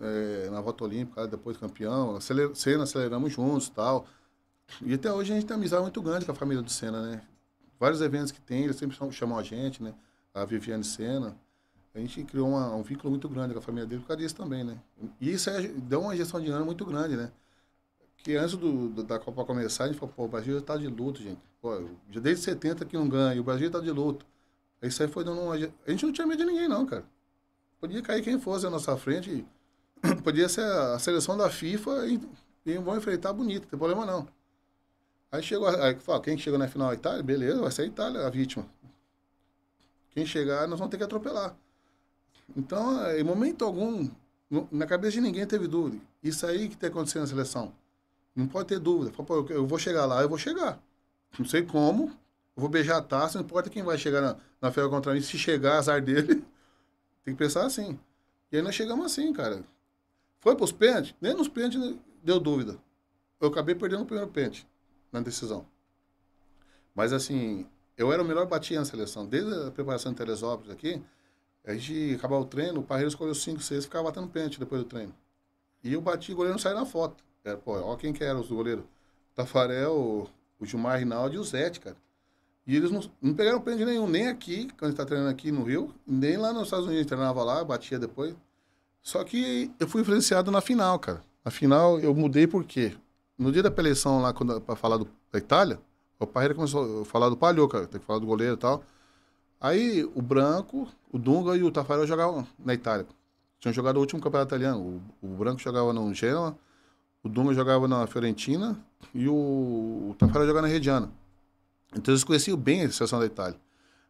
é, na volta olímpica, depois campeão, aceler, Senna, aceleramos juntos tal. E até hoje a gente tem amizade muito grande com a família do Senna, né? Vários eventos que tem, eles sempre chamam a gente, né? A Viviane Senna. A gente criou uma, um vínculo muito grande com a família dele por causa disso também, né? E isso é, deu uma gestão de ano muito grande, né? Que antes do, do da Copa começar, a gente falou, pô, o Brasil já está de luto, gente. Pô, já desde 70 que não ganha, o Brasil está de luto. Isso aí foi dando uma... A gente não tinha medo de ninguém, não, cara. Podia cair quem fosse à nossa frente. Podia ser a seleção da FIFA e, e vão enfrentar bonito, não tem problema não. Aí chegou, aí fala, ah, quem chegou na final da é Itália, beleza, vai ser a Itália a vítima. Quem chegar, nós vamos ter que atropelar. Então, eh, em momento algum, na cabeça de ninguém teve dúvida. Isso aí que está acontecendo na seleção. Não pode ter dúvida. eu vou chegar lá, eu vou chegar. Não sei como, eu vou beijar a taça, não importa quem vai chegar na, na feira contra mim. Se chegar, azar dele. Tem que pensar assim. E aí nós chegamos assim, cara. Foi para os Nem nos pentes né, deu dúvida. Eu acabei perdendo o primeiro pente na decisão. Mas assim, eu era o melhor batia na seleção. Desde a preparação de Teresópolis aqui, a gente acabar o treino, o Parreira escolheu 5, 6 e ficava batendo pênalti depois do treino. E eu bati, o goleiro não saiu na foto. Era, pô, ó quem que era os goleiros. O Tafarel, o, o Gilmar Rinaldi e o Zete, cara. E eles não, não pegaram pênalti nenhum, nem aqui, quando a gente tá treinando aqui no Rio, nem lá nos Estados Unidos. Treinava lá, batia depois. Só que eu fui influenciado na final, cara. Na final eu mudei por quê? No dia da eleição lá, quando, pra falar do, da Itália, o Parreira começou a falar do Palhô, cara. Tem que falar do goleiro e tal. Aí o Branco, o Dunga e o Tafarel jogavam na Itália. Tinham jogado o último campeonato italiano. O, o Branco jogava no Genoa, o Dunga jogava na Fiorentina e o, o Tafarel jogava na rediana Então eles conheciam bem a seleção da Itália.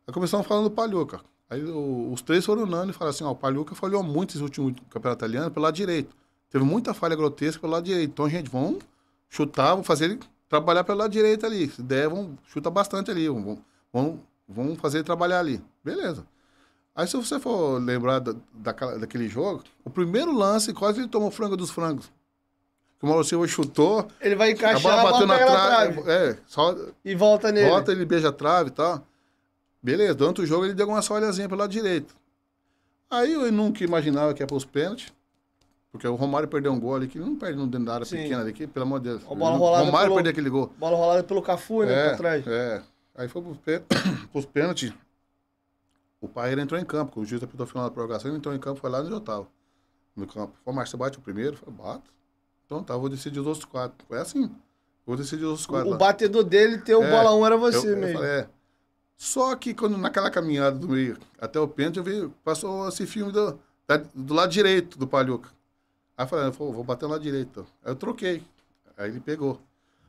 Aí começaram falando do Palhoca. Aí o, os três foram unando e falaram assim, ó, o Palhoca falhou muito esse último campeonato italiano pelo lado direito. Teve muita falha grotesca pelo lado direito. Então, gente, vamos chutar, vamos fazer ele trabalhar pelo lado direito ali. Se der, vamos chutar bastante ali. Vamos, vamos Vamos fazer ele trabalhar ali. Beleza. Aí se você for lembrar da, daquele jogo, o primeiro lance, quase ele tomou frango dos frangos. Que o Mauro Silva chutou. Ele vai encaixar, a bola bateu na trave. trave. É, só, e volta nele. Volta, ele beija a trave e tá? tal. Beleza, durante o jogo ele deu uma só pelo lado direito. Aí eu nunca imaginava que ia para os pênaltis. Porque o Romário perdeu um gol ali que ele não perde no dentro da área Sim. pequena ali, que, pelo amor de Deus. O Romário pelo, perdeu aquele gol. Bola rolada pelo Cafu, né? É, pra trás. É. Aí foi pros, pê... pros pênaltis. O pai entrou em campo, o juiz apitou o final da prorrogação, ele entrou em campo, foi lá onde eu tava. No campo. foi Márcio, você bate o primeiro? Falei, bato. Então tá, vou decidir os outros quatro. Foi assim. Vou decidir os outros quatro. O, lá. batedor dele, teu é, bola um era você eu, mesmo. Eu falei, é. Só que quando, naquela caminhada do meio até o pênalti, eu vi, passou esse filme do, da, do lado direito do Palhuca. Aí eu falei, eu vou, vou bater lá direito. Aí eu troquei. Aí ele pegou.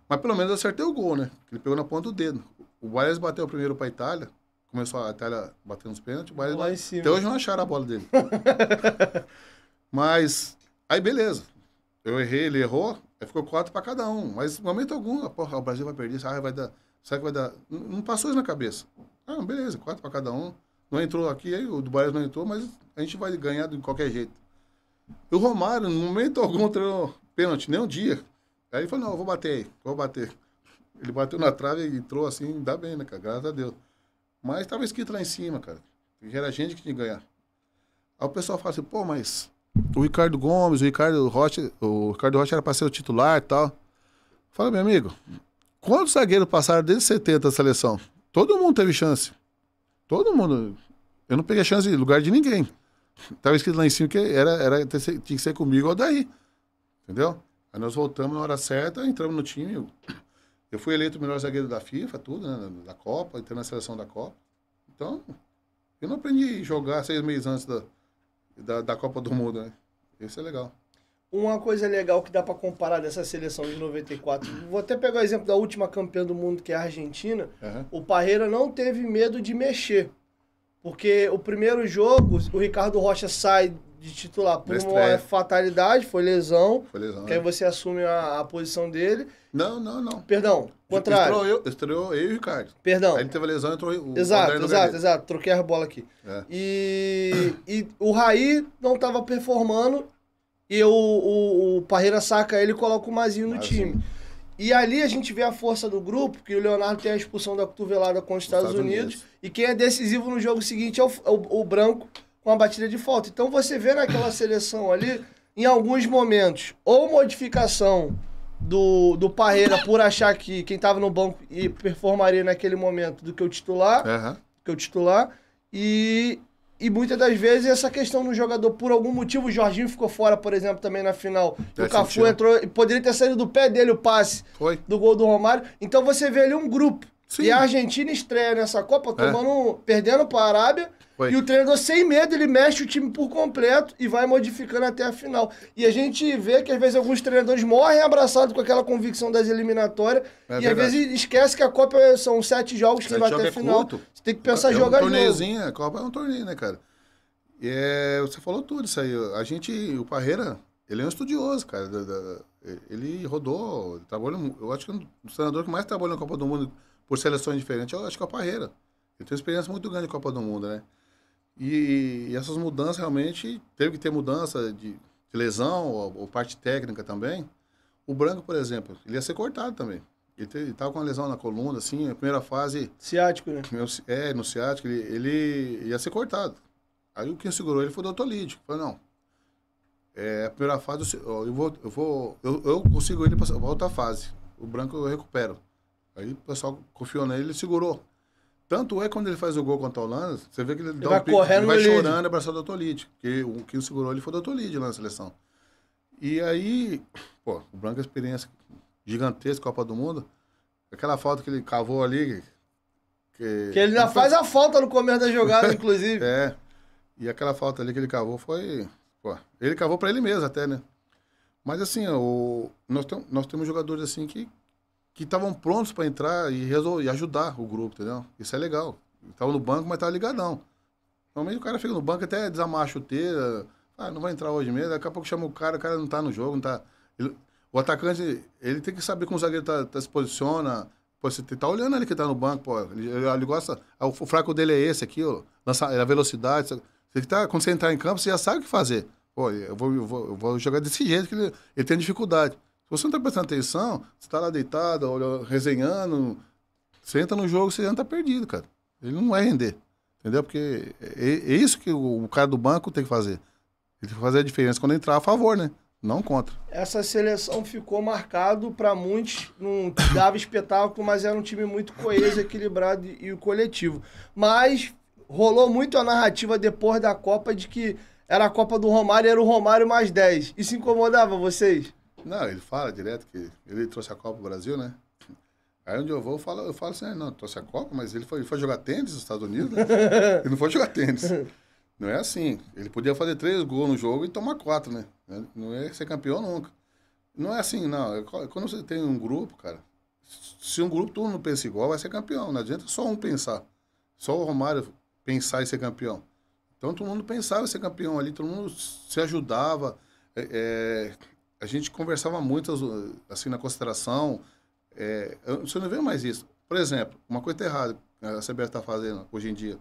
Mas pelo menos eu acertei o gol, né? Ele pegou na ponta do dedo. O Baez bateu primeiro para a Itália, começou a Itália batendo os pênaltis, o Baez lá em cima. Até hoje não acharam a bola dele. mas, aí beleza. Eu errei, ele errou, aí ficou quatro para cada um. Mas, no momento algum, ah, porra, o Brasil vai perder, ah, vai dar, será que vai dar? Não, não passou isso na cabeça. Ah, beleza, quatro para cada um. Não entrou aqui, aí o do Baez não entrou, mas a gente vai ganhar de qualquer jeito. O Romário, no momento algum, treinou pênalti, nem um dia. Aí ele falou, não, eu vou bater aí, vou bater. Ele bateu na trave e entrou assim, dá bem, né, cara? Graças a Deus. Mas tava escrito lá em cima, cara. Já era gente que tinha que ganhar. Aí o pessoal fala assim, pô, mas o Ricardo Gomes, o Ricardo Rocha, o Ricardo Rocha era para ser o titular e tal. Fala, meu amigo, quantos zagueiros passaram desde 70 da seleção? Todo mundo teve chance. Todo mundo. Eu não peguei chance de lugar de ninguém. Tava escrito lá em cima que era, era, tinha que ser comigo ou daí. Entendeu? Aí nós voltamos na hora certa, entramos no time. Eu fui eleito o melhor zagueiro da FIFA, tudo, né? Da Copa, entrei na seleção da Copa. Então, eu não aprendi a jogar seis meses antes da, da, da Copa do Mundo, né? Isso é legal. Uma coisa legal que dá para comparar dessa seleção de 94, vou até pegar o exemplo da última campeã do mundo, que é a Argentina. Uhum. O Parreira não teve medo de mexer. Porque o primeiro jogo, o Ricardo Rocha sai de titular. Por uma é fatalidade, foi lesão. Foi lesão. Que aí é. você assume a, a, posição dele. Não, não, não. Perdão, contrário. Estreou eu, estreou eu e o Ricardo. Perdão. Aí ele teve a lesão e entrou o Exato, André exato, exato. Troquei a bola aqui. É. E, e o Raí não estava performando e o, o, o, Parreira saca ele e coloca o Mazinho no ah, time. E ali a gente vê a força do grupo, que o Leonardo tem a expulsão da cotovelada com os Estados, Estados Unidos, Unidos, E quem é decisivo no jogo seguinte é o, é o, o branco, com a batida de falta. Então você vê naquela seleção ali, em alguns momentos, ou modificação do, do Parreira por achar que quem estava no banco e performaria naquele momento do que o titular, uhum. que o titular, e, e muitas das vezes essa questão do jogador, por algum motivo, o Jorginho ficou fora, por exemplo, também na final. o Cafu sentido. entrou e poderia ter saído do pé dele o passe Foi. do gol do Romário. Então você vê ali um grupo. Sim. E a Argentina estreia nessa Copa, é. tomando, é. perdendo para a Arábia foi. E o treinador, sem medo, ele mexe o time por completo e vai modificando até a final. E a gente vê que às vezes alguns treinadores morrem abraçados com aquela convicção das eliminatórias é e verdade. às vezes esquece que a Copa são sete jogos sete que vai jogo até a é final. Você tem que pensar é jogar um torneiozinho, a Copa é um torneio, né, cara? E é, você falou tudo isso aí. A gente, o Parreira, ele é um estudioso, cara. ele rodou, trabalhou. Eu acho que é o treinador que mais trabalhou na Copa do Mundo por seleções diferentes, eu acho que é o Parreira. Ele tem uma experiência muito grande na Copa do Mundo, né? E, e, essas mudanças realmente teve que ter mudança de, de lesão ou, ou, parte técnica também. O branco, por exemplo, ele ia ser cortado também. Ele, te, ele tava com uma lesão na coluna, assim, a primeira fase. Ciático, né? É, no ciático, ele, ele ia ser cortado. Aí o que segurou ele foi o doutor Lídio. Falou, não. É, a primeira fase, eu vou. Eu, vou, eu, eu consigo ele para outra fase. O branco eu recupero. Aí o pessoal confiou nele, ele segurou. Tanto é quando ele faz o gol contra a Holanda, você vê que ele, ele dá vai um pico, correndo ele vai chorando para é o Tolid, porque o que o segurou ele foi o Tolid lá na seleção. E aí, pô, o Branco é experiência gigantesca Copa do Mundo. Aquela falta que ele cavou ali, que, que ele ainda faz a falta no começo da jogada, inclusive. é. E aquela falta ali que ele cavou foi, pô, ele cavou para ele mesmo até, né? Mas assim, o nós, tem, nós temos jogadores assim que que estavam prontos para entrar e, resolver, e ajudar o grupo, entendeu? Isso é legal. Estava no banco, mas estava ligadão. Normalmente o cara fica no banco até desamacha o chuteira. Ah, não vai entrar hoje mesmo. Daqui a pouco chama o cara, o cara não está no jogo, não tá. Ele, o atacante, ele tem que saber como o zagueiro tá, tá se posiciona. Pô, você tá olhando ele que tá no banco, pô. Ele, ele gosta. Ah, o fraco dele é esse aqui, ó. Lança, é a velocidade. Você que tá, quando você entrar em campo, você já sabe o que fazer. Pô, eu vou, eu vou, eu vou jogar desse jeito que ele, ele tem dificuldade. Você não está prestando atenção, você está lá deitado, olha, resenhando, você entra no jogo, você está perdido, cara. Ele não vai render. Entendeu? Porque é, é isso que o, o, cara do banco tem que fazer. Ele tem que fazer a diferença quando entrar a favor, né? Não contra. Essa seleção ficou marcado para muitos, não dava espetáculo, mas era um time muito coeso, equilibrado e, e coletivo. Mas rolou muito a narrativa depois da Copa de que era a Copa do Romário, era o Romário mais 10. Isso incomodava vocês? Não, ele fala direto que ele trouxe a Copa pro Brasil, né? Aí onde eu vou, eu falo, eu falo assim, ah, não, trouxe a Copa, mas ele foi, ele foi jogar tênis nos Estados Unidos, né? Ele não foi jogar tênis. Não é assim. Ele podia fazer três gols no jogo e tomar quatro, né? Não é ser campeão nunca. Não é assim, não. Quando você tem um grupo, cara, se um grupo todo não pensa igual, vai ser campeão. Não adianta só um pensar. Só o Romário pensar e ser campeão. Então todo mundo pensava em ser campeão ali, todo mundo se ajudava. é, é a gente conversava muito, assim, na consideração. É, você não vê mais isso. Por exemplo, uma coisa tá errada a CBF está fazendo hoje em dia.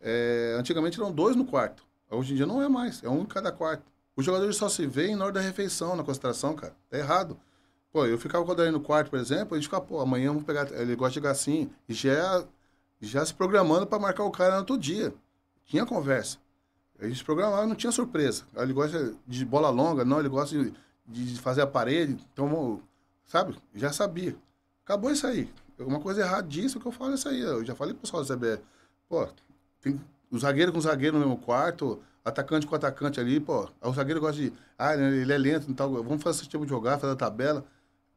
É, antigamente eram dois no quarto. Hoje em dia não é mais. É um em cada quarto. Os jogadores só se veem na hora da refeição, na concentração, cara. É errado. Pô, eu ficava com o Adair no quarto, por exemplo, a gente ficava, pô, amanhã vamos pegar. Ele gosta de chegar assim. E já, é, já se programando para marcar o cara no outro dia. Tinha conversa. A gente se programava, não tinha surpresa. Ele gosta de bola longa, não, ele gosta de de fazer a parede, então, sabe? Já sabia. Acabou isso aí. Uma coisa erradíssima que eu falo é isso aí. Eu já falei pro pessoal do CBF. Pô, tem o zagueiro com o zagueiro no mesmo quarto, atacante com atacante ali, pô. O zagueiro gosta de. Ah, né, ele é lento, então vamos fazer esse tipo de jogar, fazer a tabela.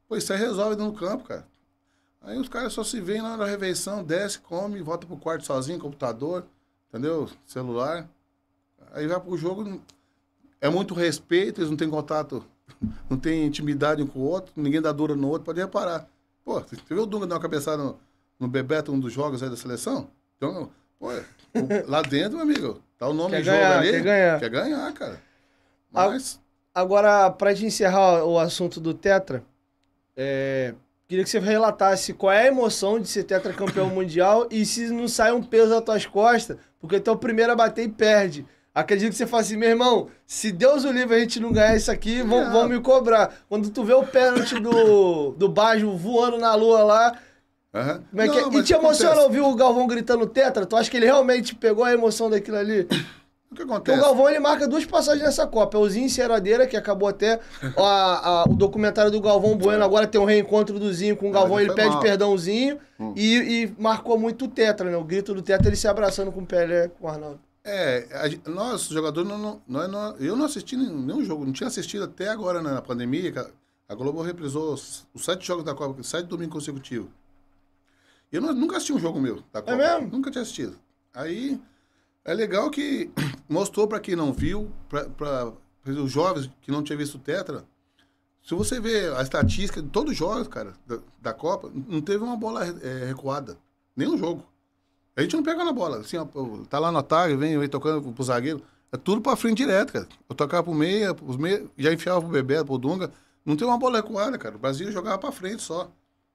Pô, isso aí resolve no campo, cara. Aí os caras só se veem na hora da refeição, desce, come, volta pro quarto sozinho, computador, entendeu? Celular. Aí vai pro jogo. É muito respeito, eles não têm contato não tem intimidade um com o outro, ninguém dá dura no outro, pode reparar. Pô, você viu o Dunga dar uma cabeçada no, no Bebeto, um dos jogos aí da seleção? Então, pô, lá dentro, meu amigo, tá o nome quer do jogo ali. Quer ganhar. Quer ganhar, cara. Mas... Agora, pra gente encerrar o assunto do Tetra, é, queria que você relatasse qual é a emoção de ser tetracampeão mundial e se não sai um peso das tuas costas, porque tu é o primeiro a bater e perde. Acredito que você fala assim, meu irmão, se Deus o livre a gente não ganhar isso aqui, vão, vão me cobrar. Quando tu vê o pênalti do, do Bajo voando na lua lá, Uhum. Como é não, que é? E te emociona ouvir o Galvão gritando tetra? Tu acha que ele realmente pegou a emoção daquilo ali? O que acontece? O Galvão ele marca duas passagens nessa Copa. É o Zinho ceradeira que acabou até a, a, o documentário do Galvão Bueno. Agora tem um reencontro do Zinho com o ah, Galvão, ele, ele pede mal. perdãozinho. Hum. E, e, marcou muito o Tetra, né? O grito do Tetra, ele se abraçando com o Pelé, com o Arnaldo. É, a, nós, jogadores, não, não, não, eu não assisti nenhum jogo, não tinha assistido até agora né, na pandemia. A Globo reprisou os, sete jogos da Copa, sete domingos consecutivos. Eu não, nunca assisti um jogo meu da é Copa. É mesmo? Nunca tinha assistido. Aí é legal que mostrou para quem não viu, para os jovens que não tinham visto o Tetra. Se você ver a estatística de todos os jogos, cara, da, da Copa, não teve uma bola é, recuada. Nenhum jogo. A gente não pega na bola. Assim, ó, tá lá no ataque, vem, vem tocando pro zagueiro. É tudo pra frente direto, cara. Eu tocava pro meia, pros meia já enfiava pro Bebê, pro Dunga. Não tem uma bola ecoada, cara. O Brasil jogava pra frente só.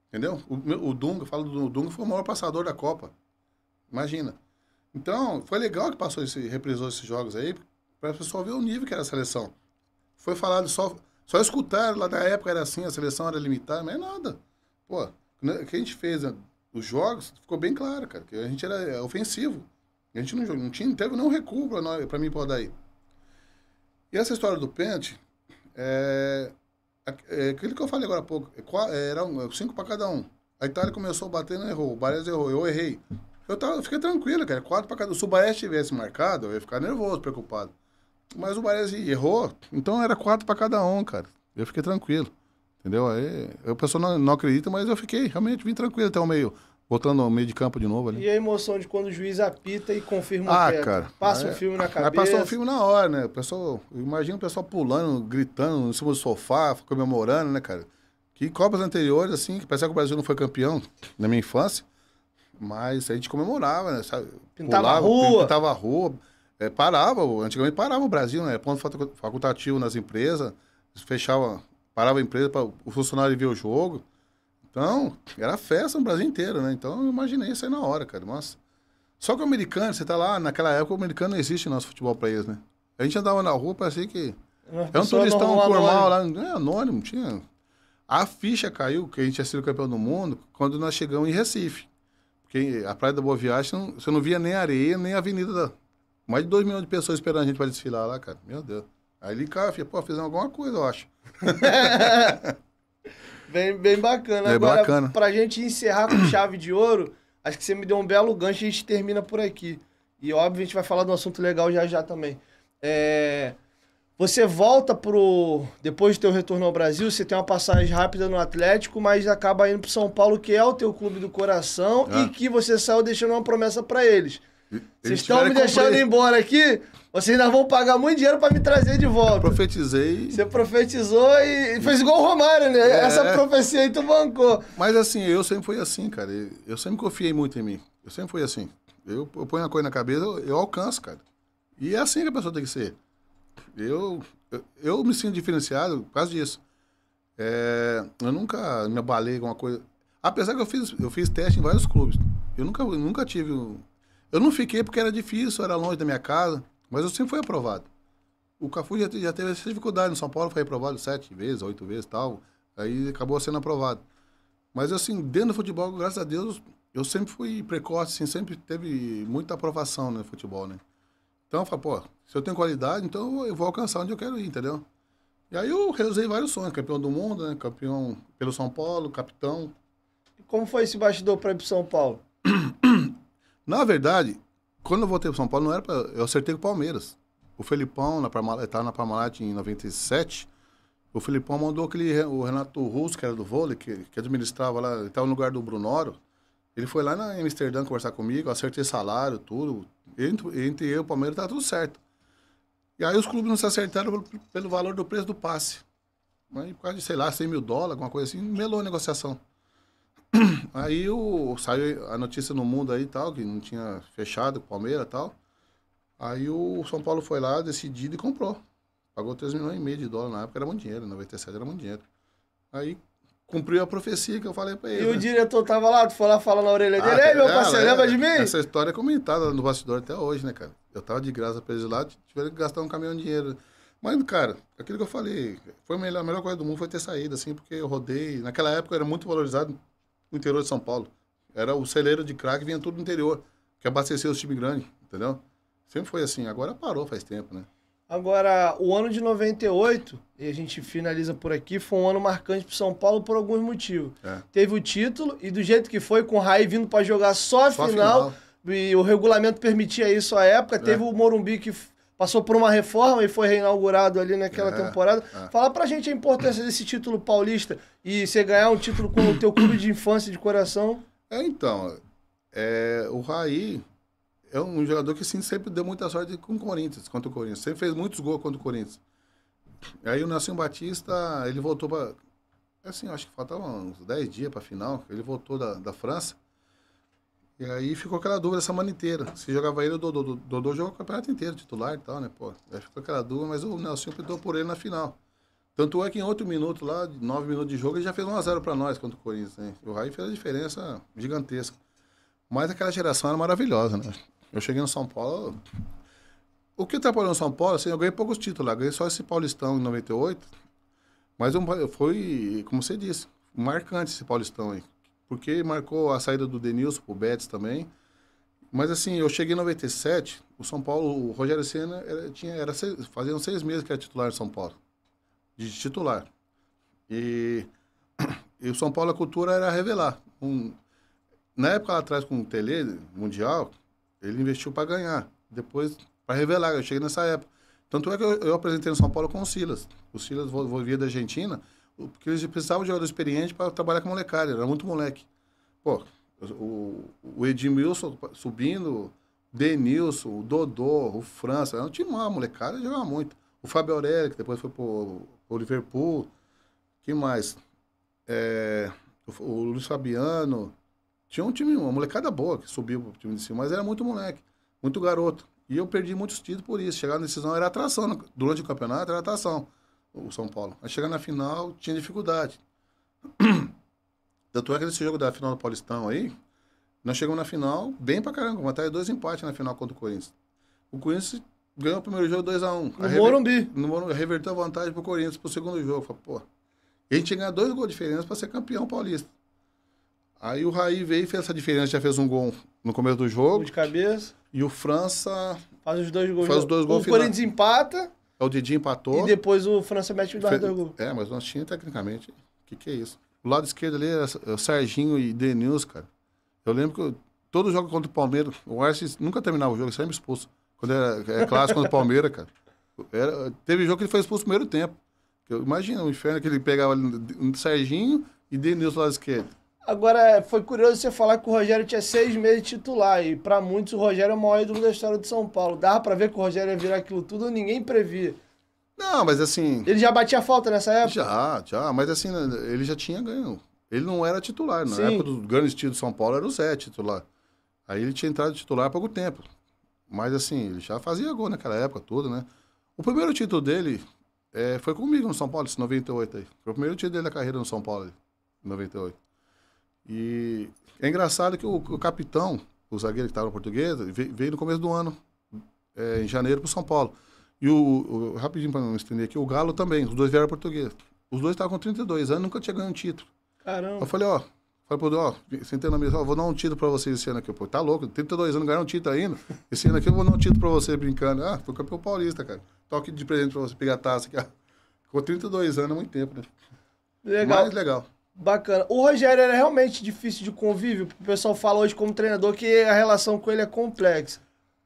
Entendeu? O, o Dunga, falo do Dunga, foi o maior passador da Copa. Imagina. Então, foi legal que passou esse, reprisou esses jogos aí, para o pessoal ver o nível que era a seleção. Foi falado só, só escutar lá da época era assim, a seleção era limitada, mas é nada. Pô, né, o que a gente fez, né? dos jogos, ficou bem claro, cara, que a gente era é, ofensivo. A gente não, não tinha, não teve não recuo para mim por daí. E essa história do pente, é, é, é, aquilo que eu falei agora há pouco, é, é era um, cinco para cada um. A Itália começou batendo, errou. O Bares errou, eu errei. Eu, tava, eu fiquei tranquilo, cara. Quatro para cada um. Se o Bares tivesse marcado, eu ia ficar nervoso, preocupado. Mas o Bares errou, então era quatro para cada um, cara. Eu fiquei tranquilo. Entendeu? Aí a pessoa não, não acredita, mas eu fiquei, realmente, vim tranquilo até o meio. Voltando ao meio de campo de novo ali. E a emoção de quando o juiz apita e confirma ah, o teto. cara. Passa o um filme na cabeça. passa passou o um filme na hora, né? pessoal, imagina o pessoal pulando, gritando em cima do sofá, comemorando, né, cara? Que Copas anteriores, assim, que parece que o Brasil não foi campeão na minha infância, mas a gente comemorava, né? Sabe? Pintava Pulava, a rua. Pintava a rua. É, parava, antigamente parava o Brasil, né? Ponto facultativo nas empresas, fechava parava a empresa para o funcionário ver o jogo. Então, era festa no Brasil inteiro, né? Então, eu imaginei isso aí na hora, cara. Nossa. Só que o americano, você tá lá, naquela época o americano não existe nosso futebol pra eles, né? A gente andava na rua, parecia que. É um turistão normal, lá, é anônimo, tinha. A ficha caiu, que a gente tinha sido campeão do mundo, quando nós chegamos em Recife. Porque a Praia da Boa Viagem, você não via nem areia, nem avenida. Da... Mais de 2 milhões de pessoas esperando a gente para desfilar lá, cara. Meu Deus. Aí ele, cara, filha, pô, fizemos alguma coisa, eu acho. bem, bem bacana. Bem é Agora, bacana. pra gente encerrar com chave de ouro, acho que você me deu um belo gancho e a gente termina por aqui. E óbvio, a gente vai falar de um assunto legal já já também. É... Você volta pro. Depois do teu retorno ao Brasil, você tem uma passagem rápida no Atlético, mas acaba indo pro São Paulo, que é o teu clube do coração, é. e que você saiu deixando uma promessa para eles. Vocês estão me deixando embora aqui? Vocês ainda vão pagar muito dinheiro para me trazer de volta. Eu profetizei. Você profetizou e fez igual o Romário, né? É. Essa profecia aí tu bancou. Mas assim, eu sempre fui assim, cara. Eu sempre confiei muito em mim. Eu sempre fui assim. Eu, eu ponho uma coisa na cabeça, eu, eu alcanço, cara. E é assim que a pessoa tem que ser. Eu, eu, eu me sinto diferenciado por causa disso. É, eu nunca me abalei com uma coisa. Apesar que eu fiz, eu fiz teste em vários clubes. Eu nunca, eu nunca tive um eu não fiquei porque era difícil, era longe da minha casa, mas eu sempre fui aprovado. O Cafu já, já teve essa dificuldade. No São Paulo foi aprovado sete vezes, oito vezes tal. Aí acabou sendo aprovado. Mas, assim, dentro do futebol, graças a Deus, eu sempre fui precoce, assim, sempre teve muita aprovação né, no futebol, né? Então, eu falei, pô, se eu tenho qualidade, então eu vou alcançar onde eu quero ir, entendeu? E aí eu realizei vários sonhos, campeão do mundo, né? Campeão pelo São Paulo, capitão. E como foi esse bastidor para ir pro São Paulo? Na verdade, quando eu voltei para São Paulo, não era pra, eu acertei com o Palmeiras. O Felipão, na Parmalat, tá na Parmalat em 97, o Felipão mandou aquele, o Renato Russo, que era do vôlei, que, que administrava lá, ele estava tá no lugar do Brunoro, ele foi lá na Amsterdã conversar comigo, acertei salário, tudo. Entre, entre eu e o Palmeiras tá tudo certo. E aí os clubes não se acertaram pelo, pelo valor do preço do passe. Aí, por causa de, sei lá, 100 mil dólares, alguma coisa assim, melou a negociação. Aí o, saiu a notícia no mundo aí tal, que não tinha fechado com o Palmeiras e tal. Aí o São Paulo foi lá, decidido e comprou. Pagou 3 milhões e meio de dólares na época, era muito dinheiro, 97 era muito dinheiro. Aí cumpriu a profecia que eu falei pra ele. E né? o diretor tava lá, tu foi lá falar na orelha dele, ah, ei, meu ah, é, parceiro, é, lembra de mim? Essa história é comentada no bastidor até hoje, né, cara? Eu tava de graça pra eles lá, tiveram que gastar um caminhão de dinheiro. Mas, cara, aquilo que eu falei, foi a melhor, a melhor coisa do mundo foi ter saído, assim, porque eu rodei. Naquela época eu era muito valorizado o interior de São Paulo. Era o celeiro de craque vinha tudo do interior, que abastecia os times grandes, entendeu? Sempre foi assim. Agora parou faz tempo, né? Agora, o ano de 98, e a gente finaliza por aqui, foi um ano marcante para São Paulo por alguns motivos. É. Teve o título e do jeito que foi, com o Raí vindo para jogar só a só final, final, e o regulamento permitia isso à época, é. teve o Morumbi que passou por uma reforma e foi reinaugurado ali naquela é, temporada. É. Fala pra gente a importância desse título paulista e você ganhar um título com o teu clube de infância de coração. É, então, é, o Raí é um jogador que assim, sempre deu muita sorte com o Corinthians, contra o Corinthians. Sempre fez muitos gols contra o Corinthians. Aí o Nelson Batista, ele voltou pra... Assim, acho que faltavam uns 10 dias pra final. Ele voltou da, da França. E aí ficou aquela dúvida essa semana inteira. Se jogava ele, o Dodô, Dodô jogou o campeonato inteiro, titular e tal, né? Pô, aí ficou aquela dúvida, mas o Nelson optou por ele na final. Tanto é que em outro minuto lá, nove minutos de jogo, ele já fez 1x0 para nós contra o Corinthians, né? O Raí fez a diferença gigantesca. Mas aquela geração era maravilhosa, né? Eu cheguei no São Paulo. O que atrapalhou tá no São Paulo, assim, eu ganhei poucos títulos lá. Ganhei só esse Paulistão em 98. Mas foi, como você disse, marcante esse Paulistão aí porque marcou a saída do Denilson pro Betis também. Mas assim, eu cheguei em 97, o São Paulo, o Rogério Senna era, tinha, era seis, faziam seis meses que era titular em São Paulo. De titular. E, e o São Paulo, a cultura era revelar. Um, na época lá atrás, com o Tele, Mundial, ele investiu para ganhar. Depois, para revelar, eu cheguei nessa época. Tanto é que eu, eu apresentei no São Paulo com o Silas. O Silas vivia da Argentina porque eles precisavam de jogador experiente para trabalhar com molecada, era muito moleque. Pô, o, o Edmilson subindo, Denilson, o Dodô, o França, era um time mal, molecada jogava muito. O Fábio Aurélio, que depois foi pro, pro Liverpool, quem mais? É, o, o Luiz Fabiano, tinha um time, uma molecada boa que subiu pro time de cima, mas era muito moleque, muito garoto. E eu perdi muitos títulos por isso. Chegar na decisão era atração, durante o campeonato era atração o São Paulo. Mas chegando na final tinha dificuldade. Tanto é que nesse jogo da final do Paulistão aí, nós chegamos na final bem pra caramba, uma até dois empates na final contra o Corinthians. O Corinthians ganhou o primeiro jogo 2x1. Um. No rever... Morumbi. No Morumbi, reverteu a vantagem pro Corinthians pro segundo jogo. Falei, pô, a gente tinha que ganhar dois gols de diferença pra ser campeão paulista. Aí o Raí veio e fez essa diferença, já fez um gol no começo do jogo. Um de cabeça. E o França... Faz os dois gols. Faz os dois gols O Corinthians empata é o Didi empatou. E depois o França mete o Eduardo Fe... É, mas nós tínhamos tecnicamente. O que, que é isso? O lado esquerdo ali era é é o Serginho e Denils, cara. Eu lembro que eu, todo jogo contra o Palmeiras, o Arce nunca terminava o jogo, sempre expulso. Quando era é clássico contra o Palmeiras, cara. Era, teve jogo que ele foi expulso no primeiro tempo. Imagina o inferno que ele pegava ali o Serginho e Denils do lado esquerdo. Agora, foi curioso você falar que o Rogério tinha seis meses titular e para muitos o Rogério é o maior ídolo da história de São Paulo. Dava para ver que o Rogério ia virar aquilo tudo, ninguém previa. Não, mas assim... Ele já batia falta nessa época? Já, já, mas assim, né, ele já tinha ganho. Ele não era titular, na Sim. época do grande estilo de São Paulo era o Zé titular. Aí ele tinha entrado titular há pouco tempo. Mas assim, ele já fazia gol naquela época toda, né? O primeiro título dele é, foi comigo no São Paulo, esse 98 aí. Foi o primeiro título dele da carreira no São Paulo, 98. E é engraçado que o, o capitão, o zagueiro que estava português, veio no começo do ano, é, em janeiro, para São Paulo. E o, o rapidinho para não estender aqui, o Galo também, os dois vieram português. Os dois estavam com 32 anos, nunca tinha ganho um título. Caramba. Eu falei, ó, falei pro ó, sentei na mesa, ó, vou dar um título pra vocês esse ano aqui. Pô, tá louco, 32 anos, ganhar um título ainda. Esse ano aqui eu vou dar um título pra vocês brincando. Ah, foi campeão paulista, cara. Toque de presente pra você, pegar a taça aqui. Ficou 32 anos, é muito tempo, né? Legal. Mais legal. Bacana. O Rogério era realmente difícil de convívio, o pessoal fala hoje como treinador que a relação com ele é complexa.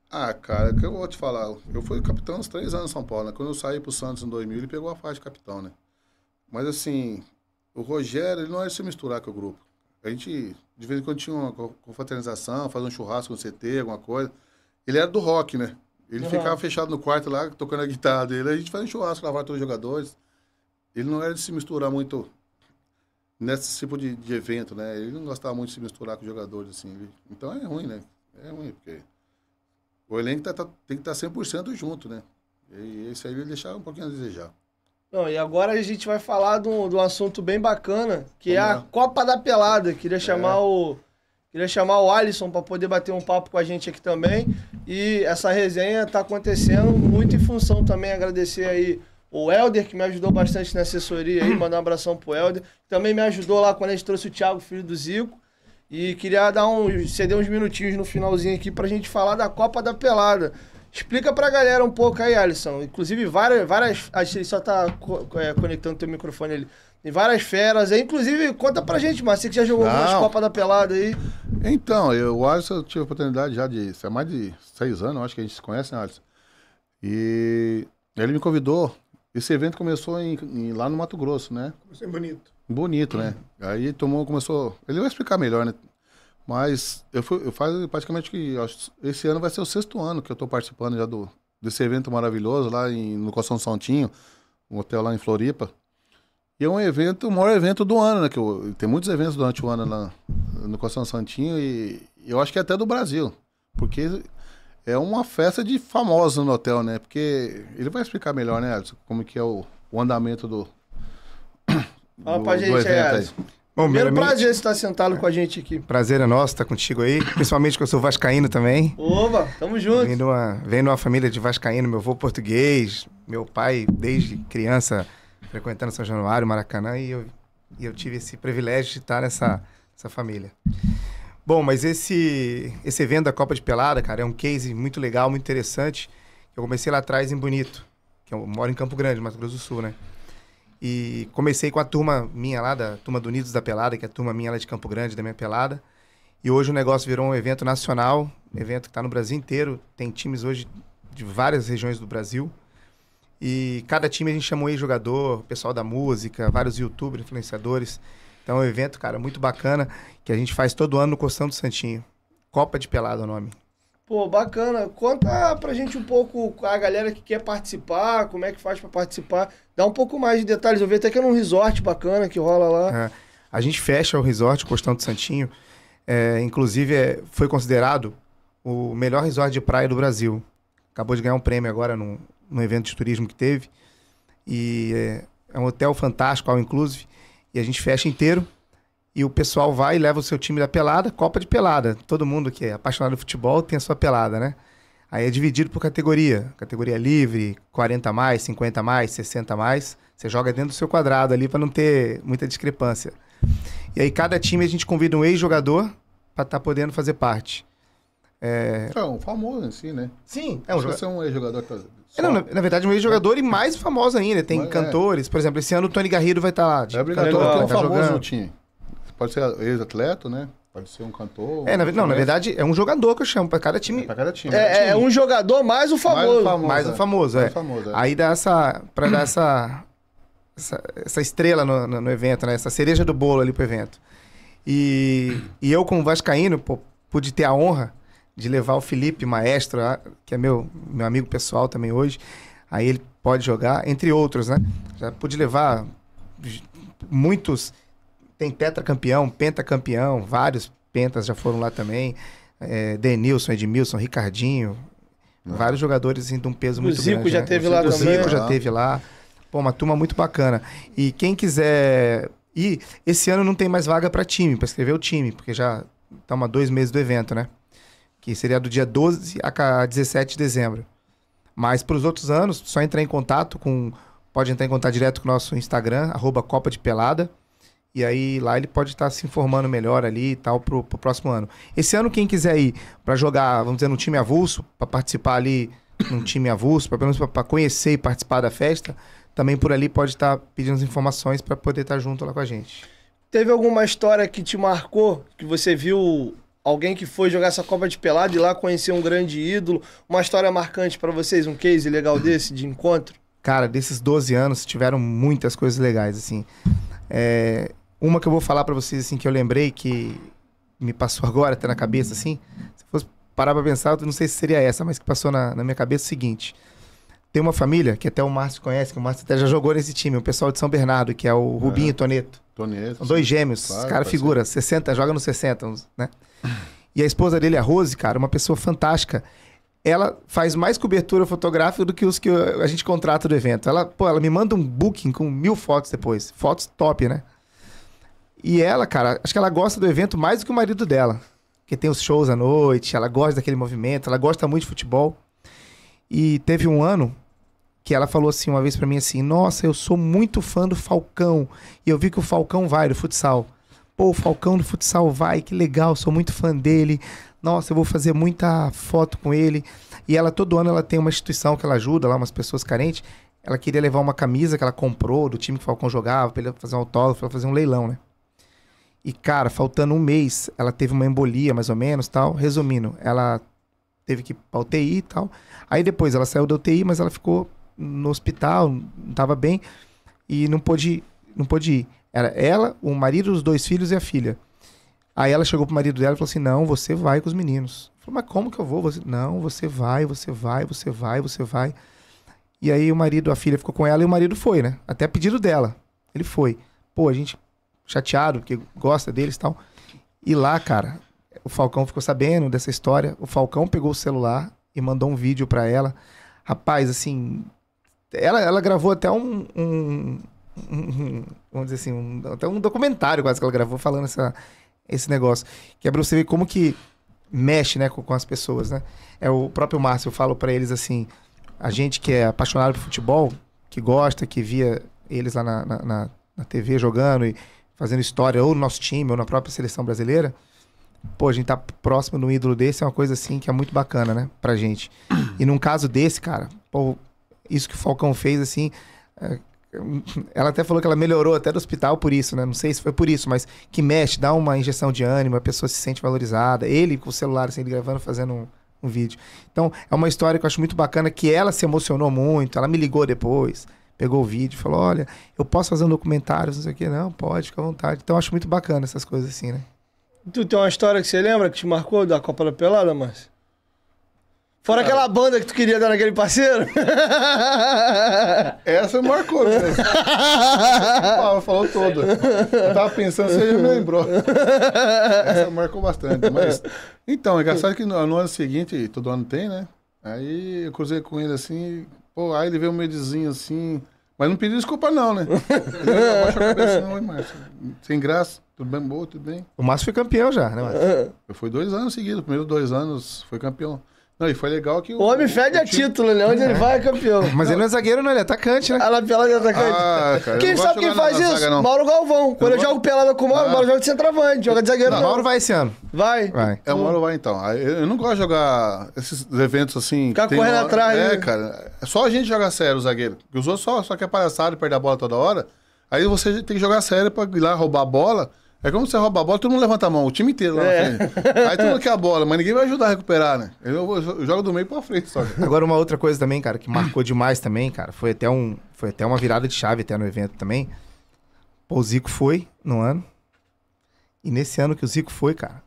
Ah, cara, que eu vou te falar. Eu fui capitão uns três anos em São Paulo, né? Quando eu saí pro Santos em 2000, ele pegou a faixa de capitão, né? Mas assim, o Rogério, ele não é era se misturar com o grupo. A gente, de vez em quando, tinha uma confraternização, fazia um churrasco no o CT, alguma coisa. Ele era do rock, né? Ele uhum. ficava fechado no quarto lá, tocando a guitarra dele. A gente fazia um churrasco, lavava todos os jogadores. Ele não era de se misturar muito nesse tipo de, de, evento, né? Ele não gostava muito de se misturar com os jogadores, assim. Ele, então é ruim, né? É ruim, porque o elenco tá, tá, tem que estar tá 100% junto, né? E isso aí ele deixava um pouquinho a desejar. Não, e agora a gente vai falar de um, de um assunto bem bacana, que é a Copa da Pelada. Queria é. chamar o. Queria chamar o Alisson para poder bater um papo com a gente aqui também. E essa resenha está acontecendo muito em função também agradecer aí o Helder, que me ajudou bastante na assessoria aí, mandar um abração pro Helder. Também me ajudou lá quando a gente trouxe o Thiago, filho do Zico. E queria dar um, ceder uns minutinhos no finalzinho aqui pra gente falar da Copa da Pelada. Explica pra galera um pouco aí, Alisson. Inclusive, várias. várias a gente só tá é, conectando teu microfone ali. Tem várias feras aí. Inclusive, conta pra gente, Marcinho, que já jogou algumas Copas da Pelada aí. Então, eu, o Alisson, eu tive a oportunidade já de. Há é mais de seis anos, acho que a gente se conhece, né, Alisson? E ele me convidou esse evento começou em, em, lá no Mato Grosso, né? Começou em Bonito. Bonito, né? Aí tomou, começou. Ele vai explicar melhor, né? Mas eu, fui, eu faz praticamente que. Esse ano vai ser o sexto ano que eu tô participando já do, desse evento maravilhoso lá em, no Coção Santinho, um hotel lá em Floripa. E é um evento, o maior evento do ano, né? Que eu, tem muitos eventos durante o ano lá no Coção Santinho e eu acho que é até do Brasil. Porque é uma festa de famosos no hotel, né? Porque ele vai explicar melhor, né, Alisson, como que é o, o andamento do, Fala do, pra gente, é, Bom, Primeiro prazer estar sentado com a gente aqui. Prazer é nosso estar contigo aí, principalmente que eu sou vascaíno também. Oba, tamo junto. Vem de uma, vendo uma família de vascaíno, meu avô português, meu pai desde criança frequentando São Januário, Maracanã, e eu, e eu tive esse privilégio de estar nessa, nessa família. Bom, mas esse, esse evento da Copa de Pelada, cara, é um case muito legal, muito interessante. Eu comecei lá atrás em Bonito, que eu moro em Campo Grande, Mato Grosso do Sul, né? E comecei com a turma minha lá, da turma do Unidos da Pelada, que é a turma minha lá de Campo Grande, da minha pelada. E hoje o negócio virou um evento nacional, um evento que está no Brasil inteiro. Tem times hoje de várias regiões do Brasil. E cada time a gente chamou aí jogador, pessoal da música, vários youtubers, influenciadores. Então é um evento, cara, muito bacana que a gente faz todo ano no Costão do Santinho. Copa de Pelada é o nome. Pô, bacana. Conta pra gente um pouco a galera que quer participar, como é que faz para participar. Dá um pouco mais de detalhes. Eu vi até que é um resort bacana que rola lá. É. A gente fecha o resort Costão do Santinho. É, inclusive, é, foi considerado o melhor resort de praia do Brasil. Acabou de ganhar um prêmio agora num, num evento de turismo que teve. E é, é um hotel fantástico, ao inclusive. E a gente fecha inteiro. E o pessoal vai e leva o seu time da pelada, Copa de Pelada. Todo mundo que é apaixonado por futebol tem a sua pelada, né? Aí é dividido por categoria. Categoria livre, 40 mais, 50 mais, 60 mais. Você joga dentro do seu quadrado ali para não ter muita discrepância. E aí cada time a gente convida um ex-jogador para estar tá podendo fazer parte. É... é um famoso em si, né? Sim, é um jogador. Você é um ex-jogador que tá é, não, na, na, verdade, um ex-jogador e mais famoso ainda. Tem Mas, é. cantores. Por exemplo, esse ano o Tony Garrido vai estar tá lá. De é cantor, legal. É né, tá famoso jogando. time. Pode ser ex-atleta, né? Pode ser um cantor. É, na, não, na verdade, é um jogador que eu chamo, para cada time. É, pra cada time. É, é, um jogador mais o famoso. Mais o é. famoso, mais é. O famoso, é. famoso Aí dá essa. Pra dar essa, essa, essa. estrela no, no, no, evento, né? Essa cereja do bolo ali pro evento. E, e eu, como Vascaíno, pô, pude ter a honra de levar o Felipe, maestro, que é meu, meu amigo pessoal também hoje. Aí ele pode jogar, entre outros, né? Já pude levar muitos. Tem tetracampeão, pentacampeão, vários pentas já foram lá também. É, Denilson, Edmilson, Ricardinho. Não. Ah. Vários jogadores assim, de um peso o muito Zico grande. Já né? teve lá o Zico já né? teve lá. Pô, uma turma muito bacana. E quem quiser ir, esse ano não tem mais vaga para time, para escrever o time, porque já tá uma dois meses do evento, né? que seria do dia 12 a 17 de dezembro. Mas para os outros anos, só entrar em contato com. Pode entrar em contato direto com o nosso Instagram, arroba Copa de Pelada. E aí lá ele pode estar tá se informando melhor ali e tal pro, pro próximo ano. Esse ano, quem quiser ir para jogar, vamos dizer, num time avulso, para participar ali num time avulso, para pelo menos para conhecer e participar da festa, também por ali pode estar tá pedindo as informações para poder estar tá junto lá com a gente. Teve alguma história que te marcou, que você viu Alguém que foi jogar essa Copa de Pelado e lá conhecer um grande ídolo. Uma história marcante para vocês, um case legal desse, de encontro? Cara, desses 12 anos tiveram muitas coisas legais, assim. É... Uma que eu vou falar para vocês, assim, que eu lembrei que me passou agora, até na cabeça, assim. Se fosse parar pra pensar, eu não sei se seria essa, mas que passou na, na minha cabeça é o seguinte. Tem uma família, que até o Márcio conhece, que o Márcio até já jogou nesse time, o pessoal de São Bernardo, que é o Rubinho é. e Toneto. Toneto. São dois gêmeos, claro, cara figura, ser. 60, joga nos 60, né? E a esposa dele, a Rose, cara, uma pessoa fantástica. Ela faz mais cobertura fotográfica do que os que a gente contrata do evento. Ela, pô, ela me manda um booking com mil fotos depois. Fotos top, né? E ela, cara, acho que ela gosta do evento mais do que o marido dela. Que tem os shows à noite, ela gosta daquele movimento, ela gosta muito de futebol. E teve um ano que ela falou assim uma vez para mim assim: "Nossa, eu sou muito fã do Falcão e eu vi que o Falcão vai do futsal. Pô, o Falcão do futsal vai, que legal, sou muito fã dele. Nossa, eu vou fazer muita foto com ele". E ela todo ano ela tem uma instituição que ela ajuda lá umas pessoas carentes. Ela queria levar uma camisa que ela comprou do time que o Falcão jogava, para ele fazer um autógrafo, para fazer um leilão, né? E cara, faltando um mês, ela teve uma embolia mais ou menos, tal. Resumindo, ela teve que ir pra UTI e tal. Aí depois ela saiu da UTI, mas ela ficou no hospital, não estava bem e não pôde, não pôde ir. Era ela, o marido, os dois filhos e a filha. Aí ela chegou pro marido dela e falou assim: Não, você vai com os meninos. falei, mas como que eu vou? Você... Não, você vai, você vai, você vai, você vai. E aí o marido, a filha ficou com ela e o marido foi, né? Até pedido dela. Ele foi. Pô, a gente chateado, porque gosta deles e tal. E lá, cara, o Falcão ficou sabendo dessa história. O Falcão pegou o celular e mandou um vídeo para ela. Rapaz, assim, ela, ela gravou até um, um, um Vamos dizer assim, um, até um documentário quase que ela gravou falando essa, esse negócio. Que é pra você ver como que mexe né, com, com as pessoas, né? É o próprio Márcio, eu falo para eles assim: a gente que é apaixonado por futebol, que gosta, que via eles lá na, na, na, na TV jogando e fazendo história, ou no nosso time, ou na própria seleção brasileira pô, a gente tá próximo de um ídolo desse é uma coisa assim que é muito bacana, né? Pra gente. E num caso desse, cara, pô, isso que o Falcão fez, assim. É, ela até falou que ela melhorou até do hospital por isso, né? Não sei se foi por isso, mas que mexe, dá uma injeção de ânimo, a pessoa se sente valorizada. Ele com o celular, assim, ele gravando, fazendo um, um vídeo. Então, é uma história que eu acho muito bacana, que ela se emocionou muito, ela me ligou depois, pegou o vídeo, falou, olha, eu posso fazer um documentário, não sei o quê. Não, pode, fica à vontade. Então, eu acho muito bacana essas coisas assim, né? Tu tem uma história que você lembra que te marcou da Copa da Pelada, Márcio? Fora aquela banda que tu queria dar naquele parceiro. Essa marcou né? falou toda. Eu tava pensando, você já me lembrou. Essa marcou bastante. Mas... Então, é engraçado que no, no ano seguinte, todo ano tem, né? Aí eu cruzei com ele assim, pô, aí ele veio medizinho assim. Mas não pediu desculpa, não, né? Abaixa a cabeça, não, hein, Márcio? Sem graça. Tudo bem, boa, tudo bem. O Márcio foi campeão já, né, Márcio? Eu fui dois anos seguidos. Primeiros dois anos foi campeão. Não, e foi legal que o. homem fede o a título, né? Onde ele é. vai é campeão. Mas ele não é zagueiro, não, ele é atacante, né? Ah, lá, pelada de é ah, atacante. Ah, cara, quem sabe quem faz isso? Zaga, Mauro Galvão. Quando eu, eu jogo pelada com o Mauro, ah. Mauro joga de centroavante, joga de zagueiro. Não, não. Mauro vai esse ano. Vai. Vai. É, o Mauro vai então. Ah, eu não gosto de jogar esses eventos assim. Ficar correndo uma... atrás. É, né? cara. É só a gente joga sério o zagueiro. Porque os outros só, só quer palhaçada e perder a bola toda hora. Aí você tem que jogar sério pra ir lá roubar a bola. É como você rouba a bola, todo mundo levanta a mão, o time inteiro lá é. na frente. Aí todo mundo quer a bola, mas ninguém vai ajudar a recuperar, né? Eu, eu jogo do meio pra frente só. Agora, uma outra coisa também, cara, que marcou demais também, cara, foi até, um, foi até uma virada de chave até no evento também. Pô, o Zico foi no ano. E nesse ano que o Zico foi, cara,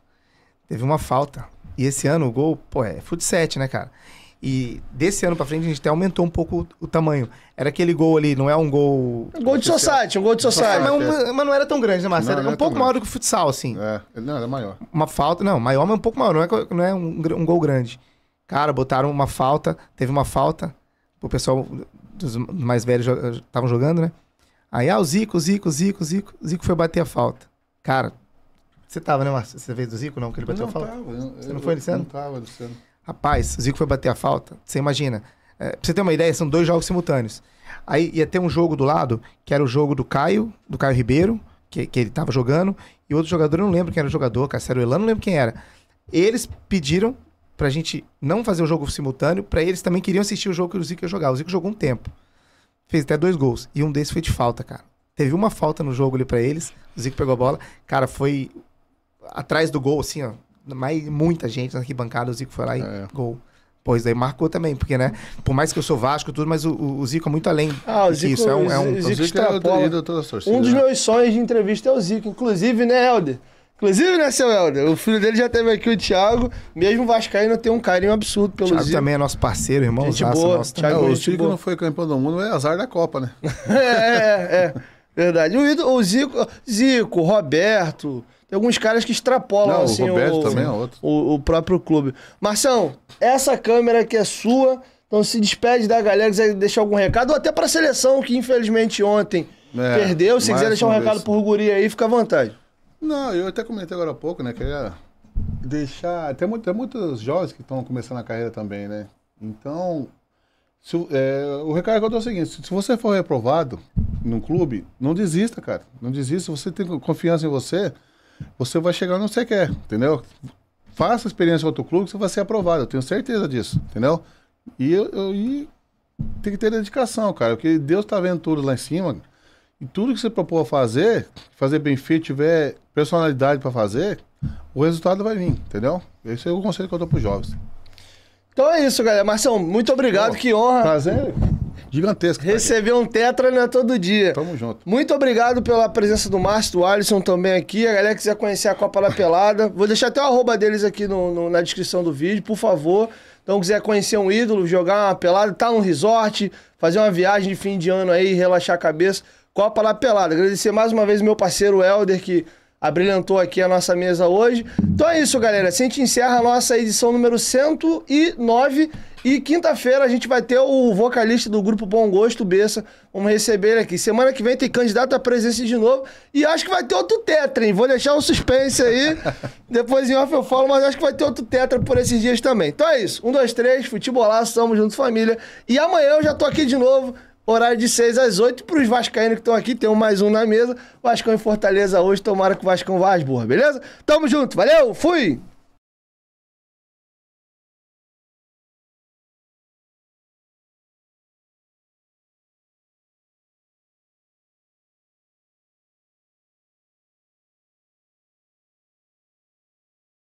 teve uma falta. E esse ano o gol, pô, é fut 7, né, cara? E desse ano pra frente a gente até aumentou um pouco o tamanho. Era aquele gol ali, não é um gol. Um gol de society, um gol de society. Mas, mas não era tão grande, né, Márcio? Era um pouco maior do que o futsal, assim. É, não, era maior. Uma falta, não, maior, mas um pouco maior, não é, não é um, um gol grande. Cara, botaram uma falta, teve uma falta, o pessoal dos mais velhos estavam jogando, né? Aí, ah, o Zico, Zico, Zico, Zico, Zico foi bater a falta. Cara, você tava, né, Márcio? Você veio do Zico, não, que ele bateu não, a falta? Tava, eu, você não foi, Luciano? Não tava, Luciano. Rapaz, o Zico foi bater a falta. Você imagina. É, pra você ter uma ideia, são dois jogos simultâneos. Aí ia ter um jogo do lado, que era o jogo do Caio, do Caio Ribeiro, que, que ele tava jogando, e outro jogador, eu não lembro quem era o jogador, cara, sério, eu não lembro quem era. Eles pediram pra gente não fazer o jogo simultâneo, pra eles também queriam assistir o jogo que o Zico ia jogar. O Zico jogou um tempo. Fez até dois gols. E um desses foi de falta, cara. Teve uma falta no jogo ali pra eles, o Zico pegou a bola, cara, foi atrás do gol, assim, ó, mais muita gente na arquibancada, o Zico foi lá e é. gol. Pois daí marcou também, porque, né? Por mais que eu sou Vasco tudo, mas o, o Zico é muito além ah, Zico, É um, é um... Zico, Zico é Um dos né? meus sonhos de entrevista é o Zico. Inclusive, né, Helder? Inclusive, né, seu Helder? O filho dele já teve aqui, o Thiago. Mesmo Vascaíno tem um carinho absurdo pelo Thiago Zico. também é nosso parceiro, irmão. Gente Zaço, boa, nosso Thiago, é não, o Zico boa. não foi campeão do mundo, é azar da Copa, né? é, é, é. Verdade. O, o Zico, Zico, Roberto... Tem alguns caras que extrapolam Não, assim, o, Roberto o, também é outro. O, o próprio clube. Marção, essa câmera aqui é sua. Então se despede da galera, quiser deixar algum recado, ou até a seleção, que infelizmente ontem é, perdeu. Se quiser deixar um recado para o Guri aí, fica à vontade. Não, eu até comentei agora há pouco, né? Queria deixar. Tem, muito, tem muitos jovens que estão começando a carreira também, né? Então, se, é, o recado que eu dou é o seguinte: se você for reprovado num clube, não desista, cara. Não desista. Se você tem confiança em você, você vai chegar onde você quer, entendeu? Faça experiência com outro clube, você vai ser aprovado, eu tenho certeza disso, entendeu? E, eu, eu e tem que ter dedicação, cara, porque Deus tá vendo tudo lá em cima. E tudo que você propor a fazer, fazer bem feito, tiver personalidade para fazer, o resultado vai vir, entendeu? Esse é o conselho que eu dou pros jovens. Então é isso, galera. Marcelo, muito obrigado, Pô, que honra. Prazer. Gigantesco. Tá Receber um tetra não é todo dia. Tamo junto. Muito obrigado pela presença do Márcio, do Alisson também aqui. A galera que quiser conhecer a Copa da Pelada, vou deixar até o arroba deles aqui no, no, na descrição do vídeo, por favor. Então, quiser conhecer um ídolo, jogar uma pelada, tá num resort, fazer uma viagem de fim de ano aí, relaxar a cabeça, Copa da Pelada. Agradecer mais uma vez meu parceiro Helder, que abrilhantou aqui a nossa mesa hoje. Então é isso, galera. Assim a gente encerra a nossa edição número 109. E quinta-feira a gente vai ter o vocalista do grupo Bom Gosto, Bessa. Vamos receber ele aqui. Semana que vem tem candidato à presença de novo. E acho que vai ter outro tetra, hein? Vou deixar o um suspense aí. Depois em off eu falo, mas acho que vai ter outro tetra por esses dias também. Então é isso. Um, dois, três, Futebolar, tamo junto, família. E amanhã eu já tô aqui de novo. Horário de 6 às 8. Para os vascaínos que estão aqui, tem um mais um na mesa. Vascão em Fortaleza hoje. Tomara que o Vascão vá às beleza? Tamo junto. Valeu, fui!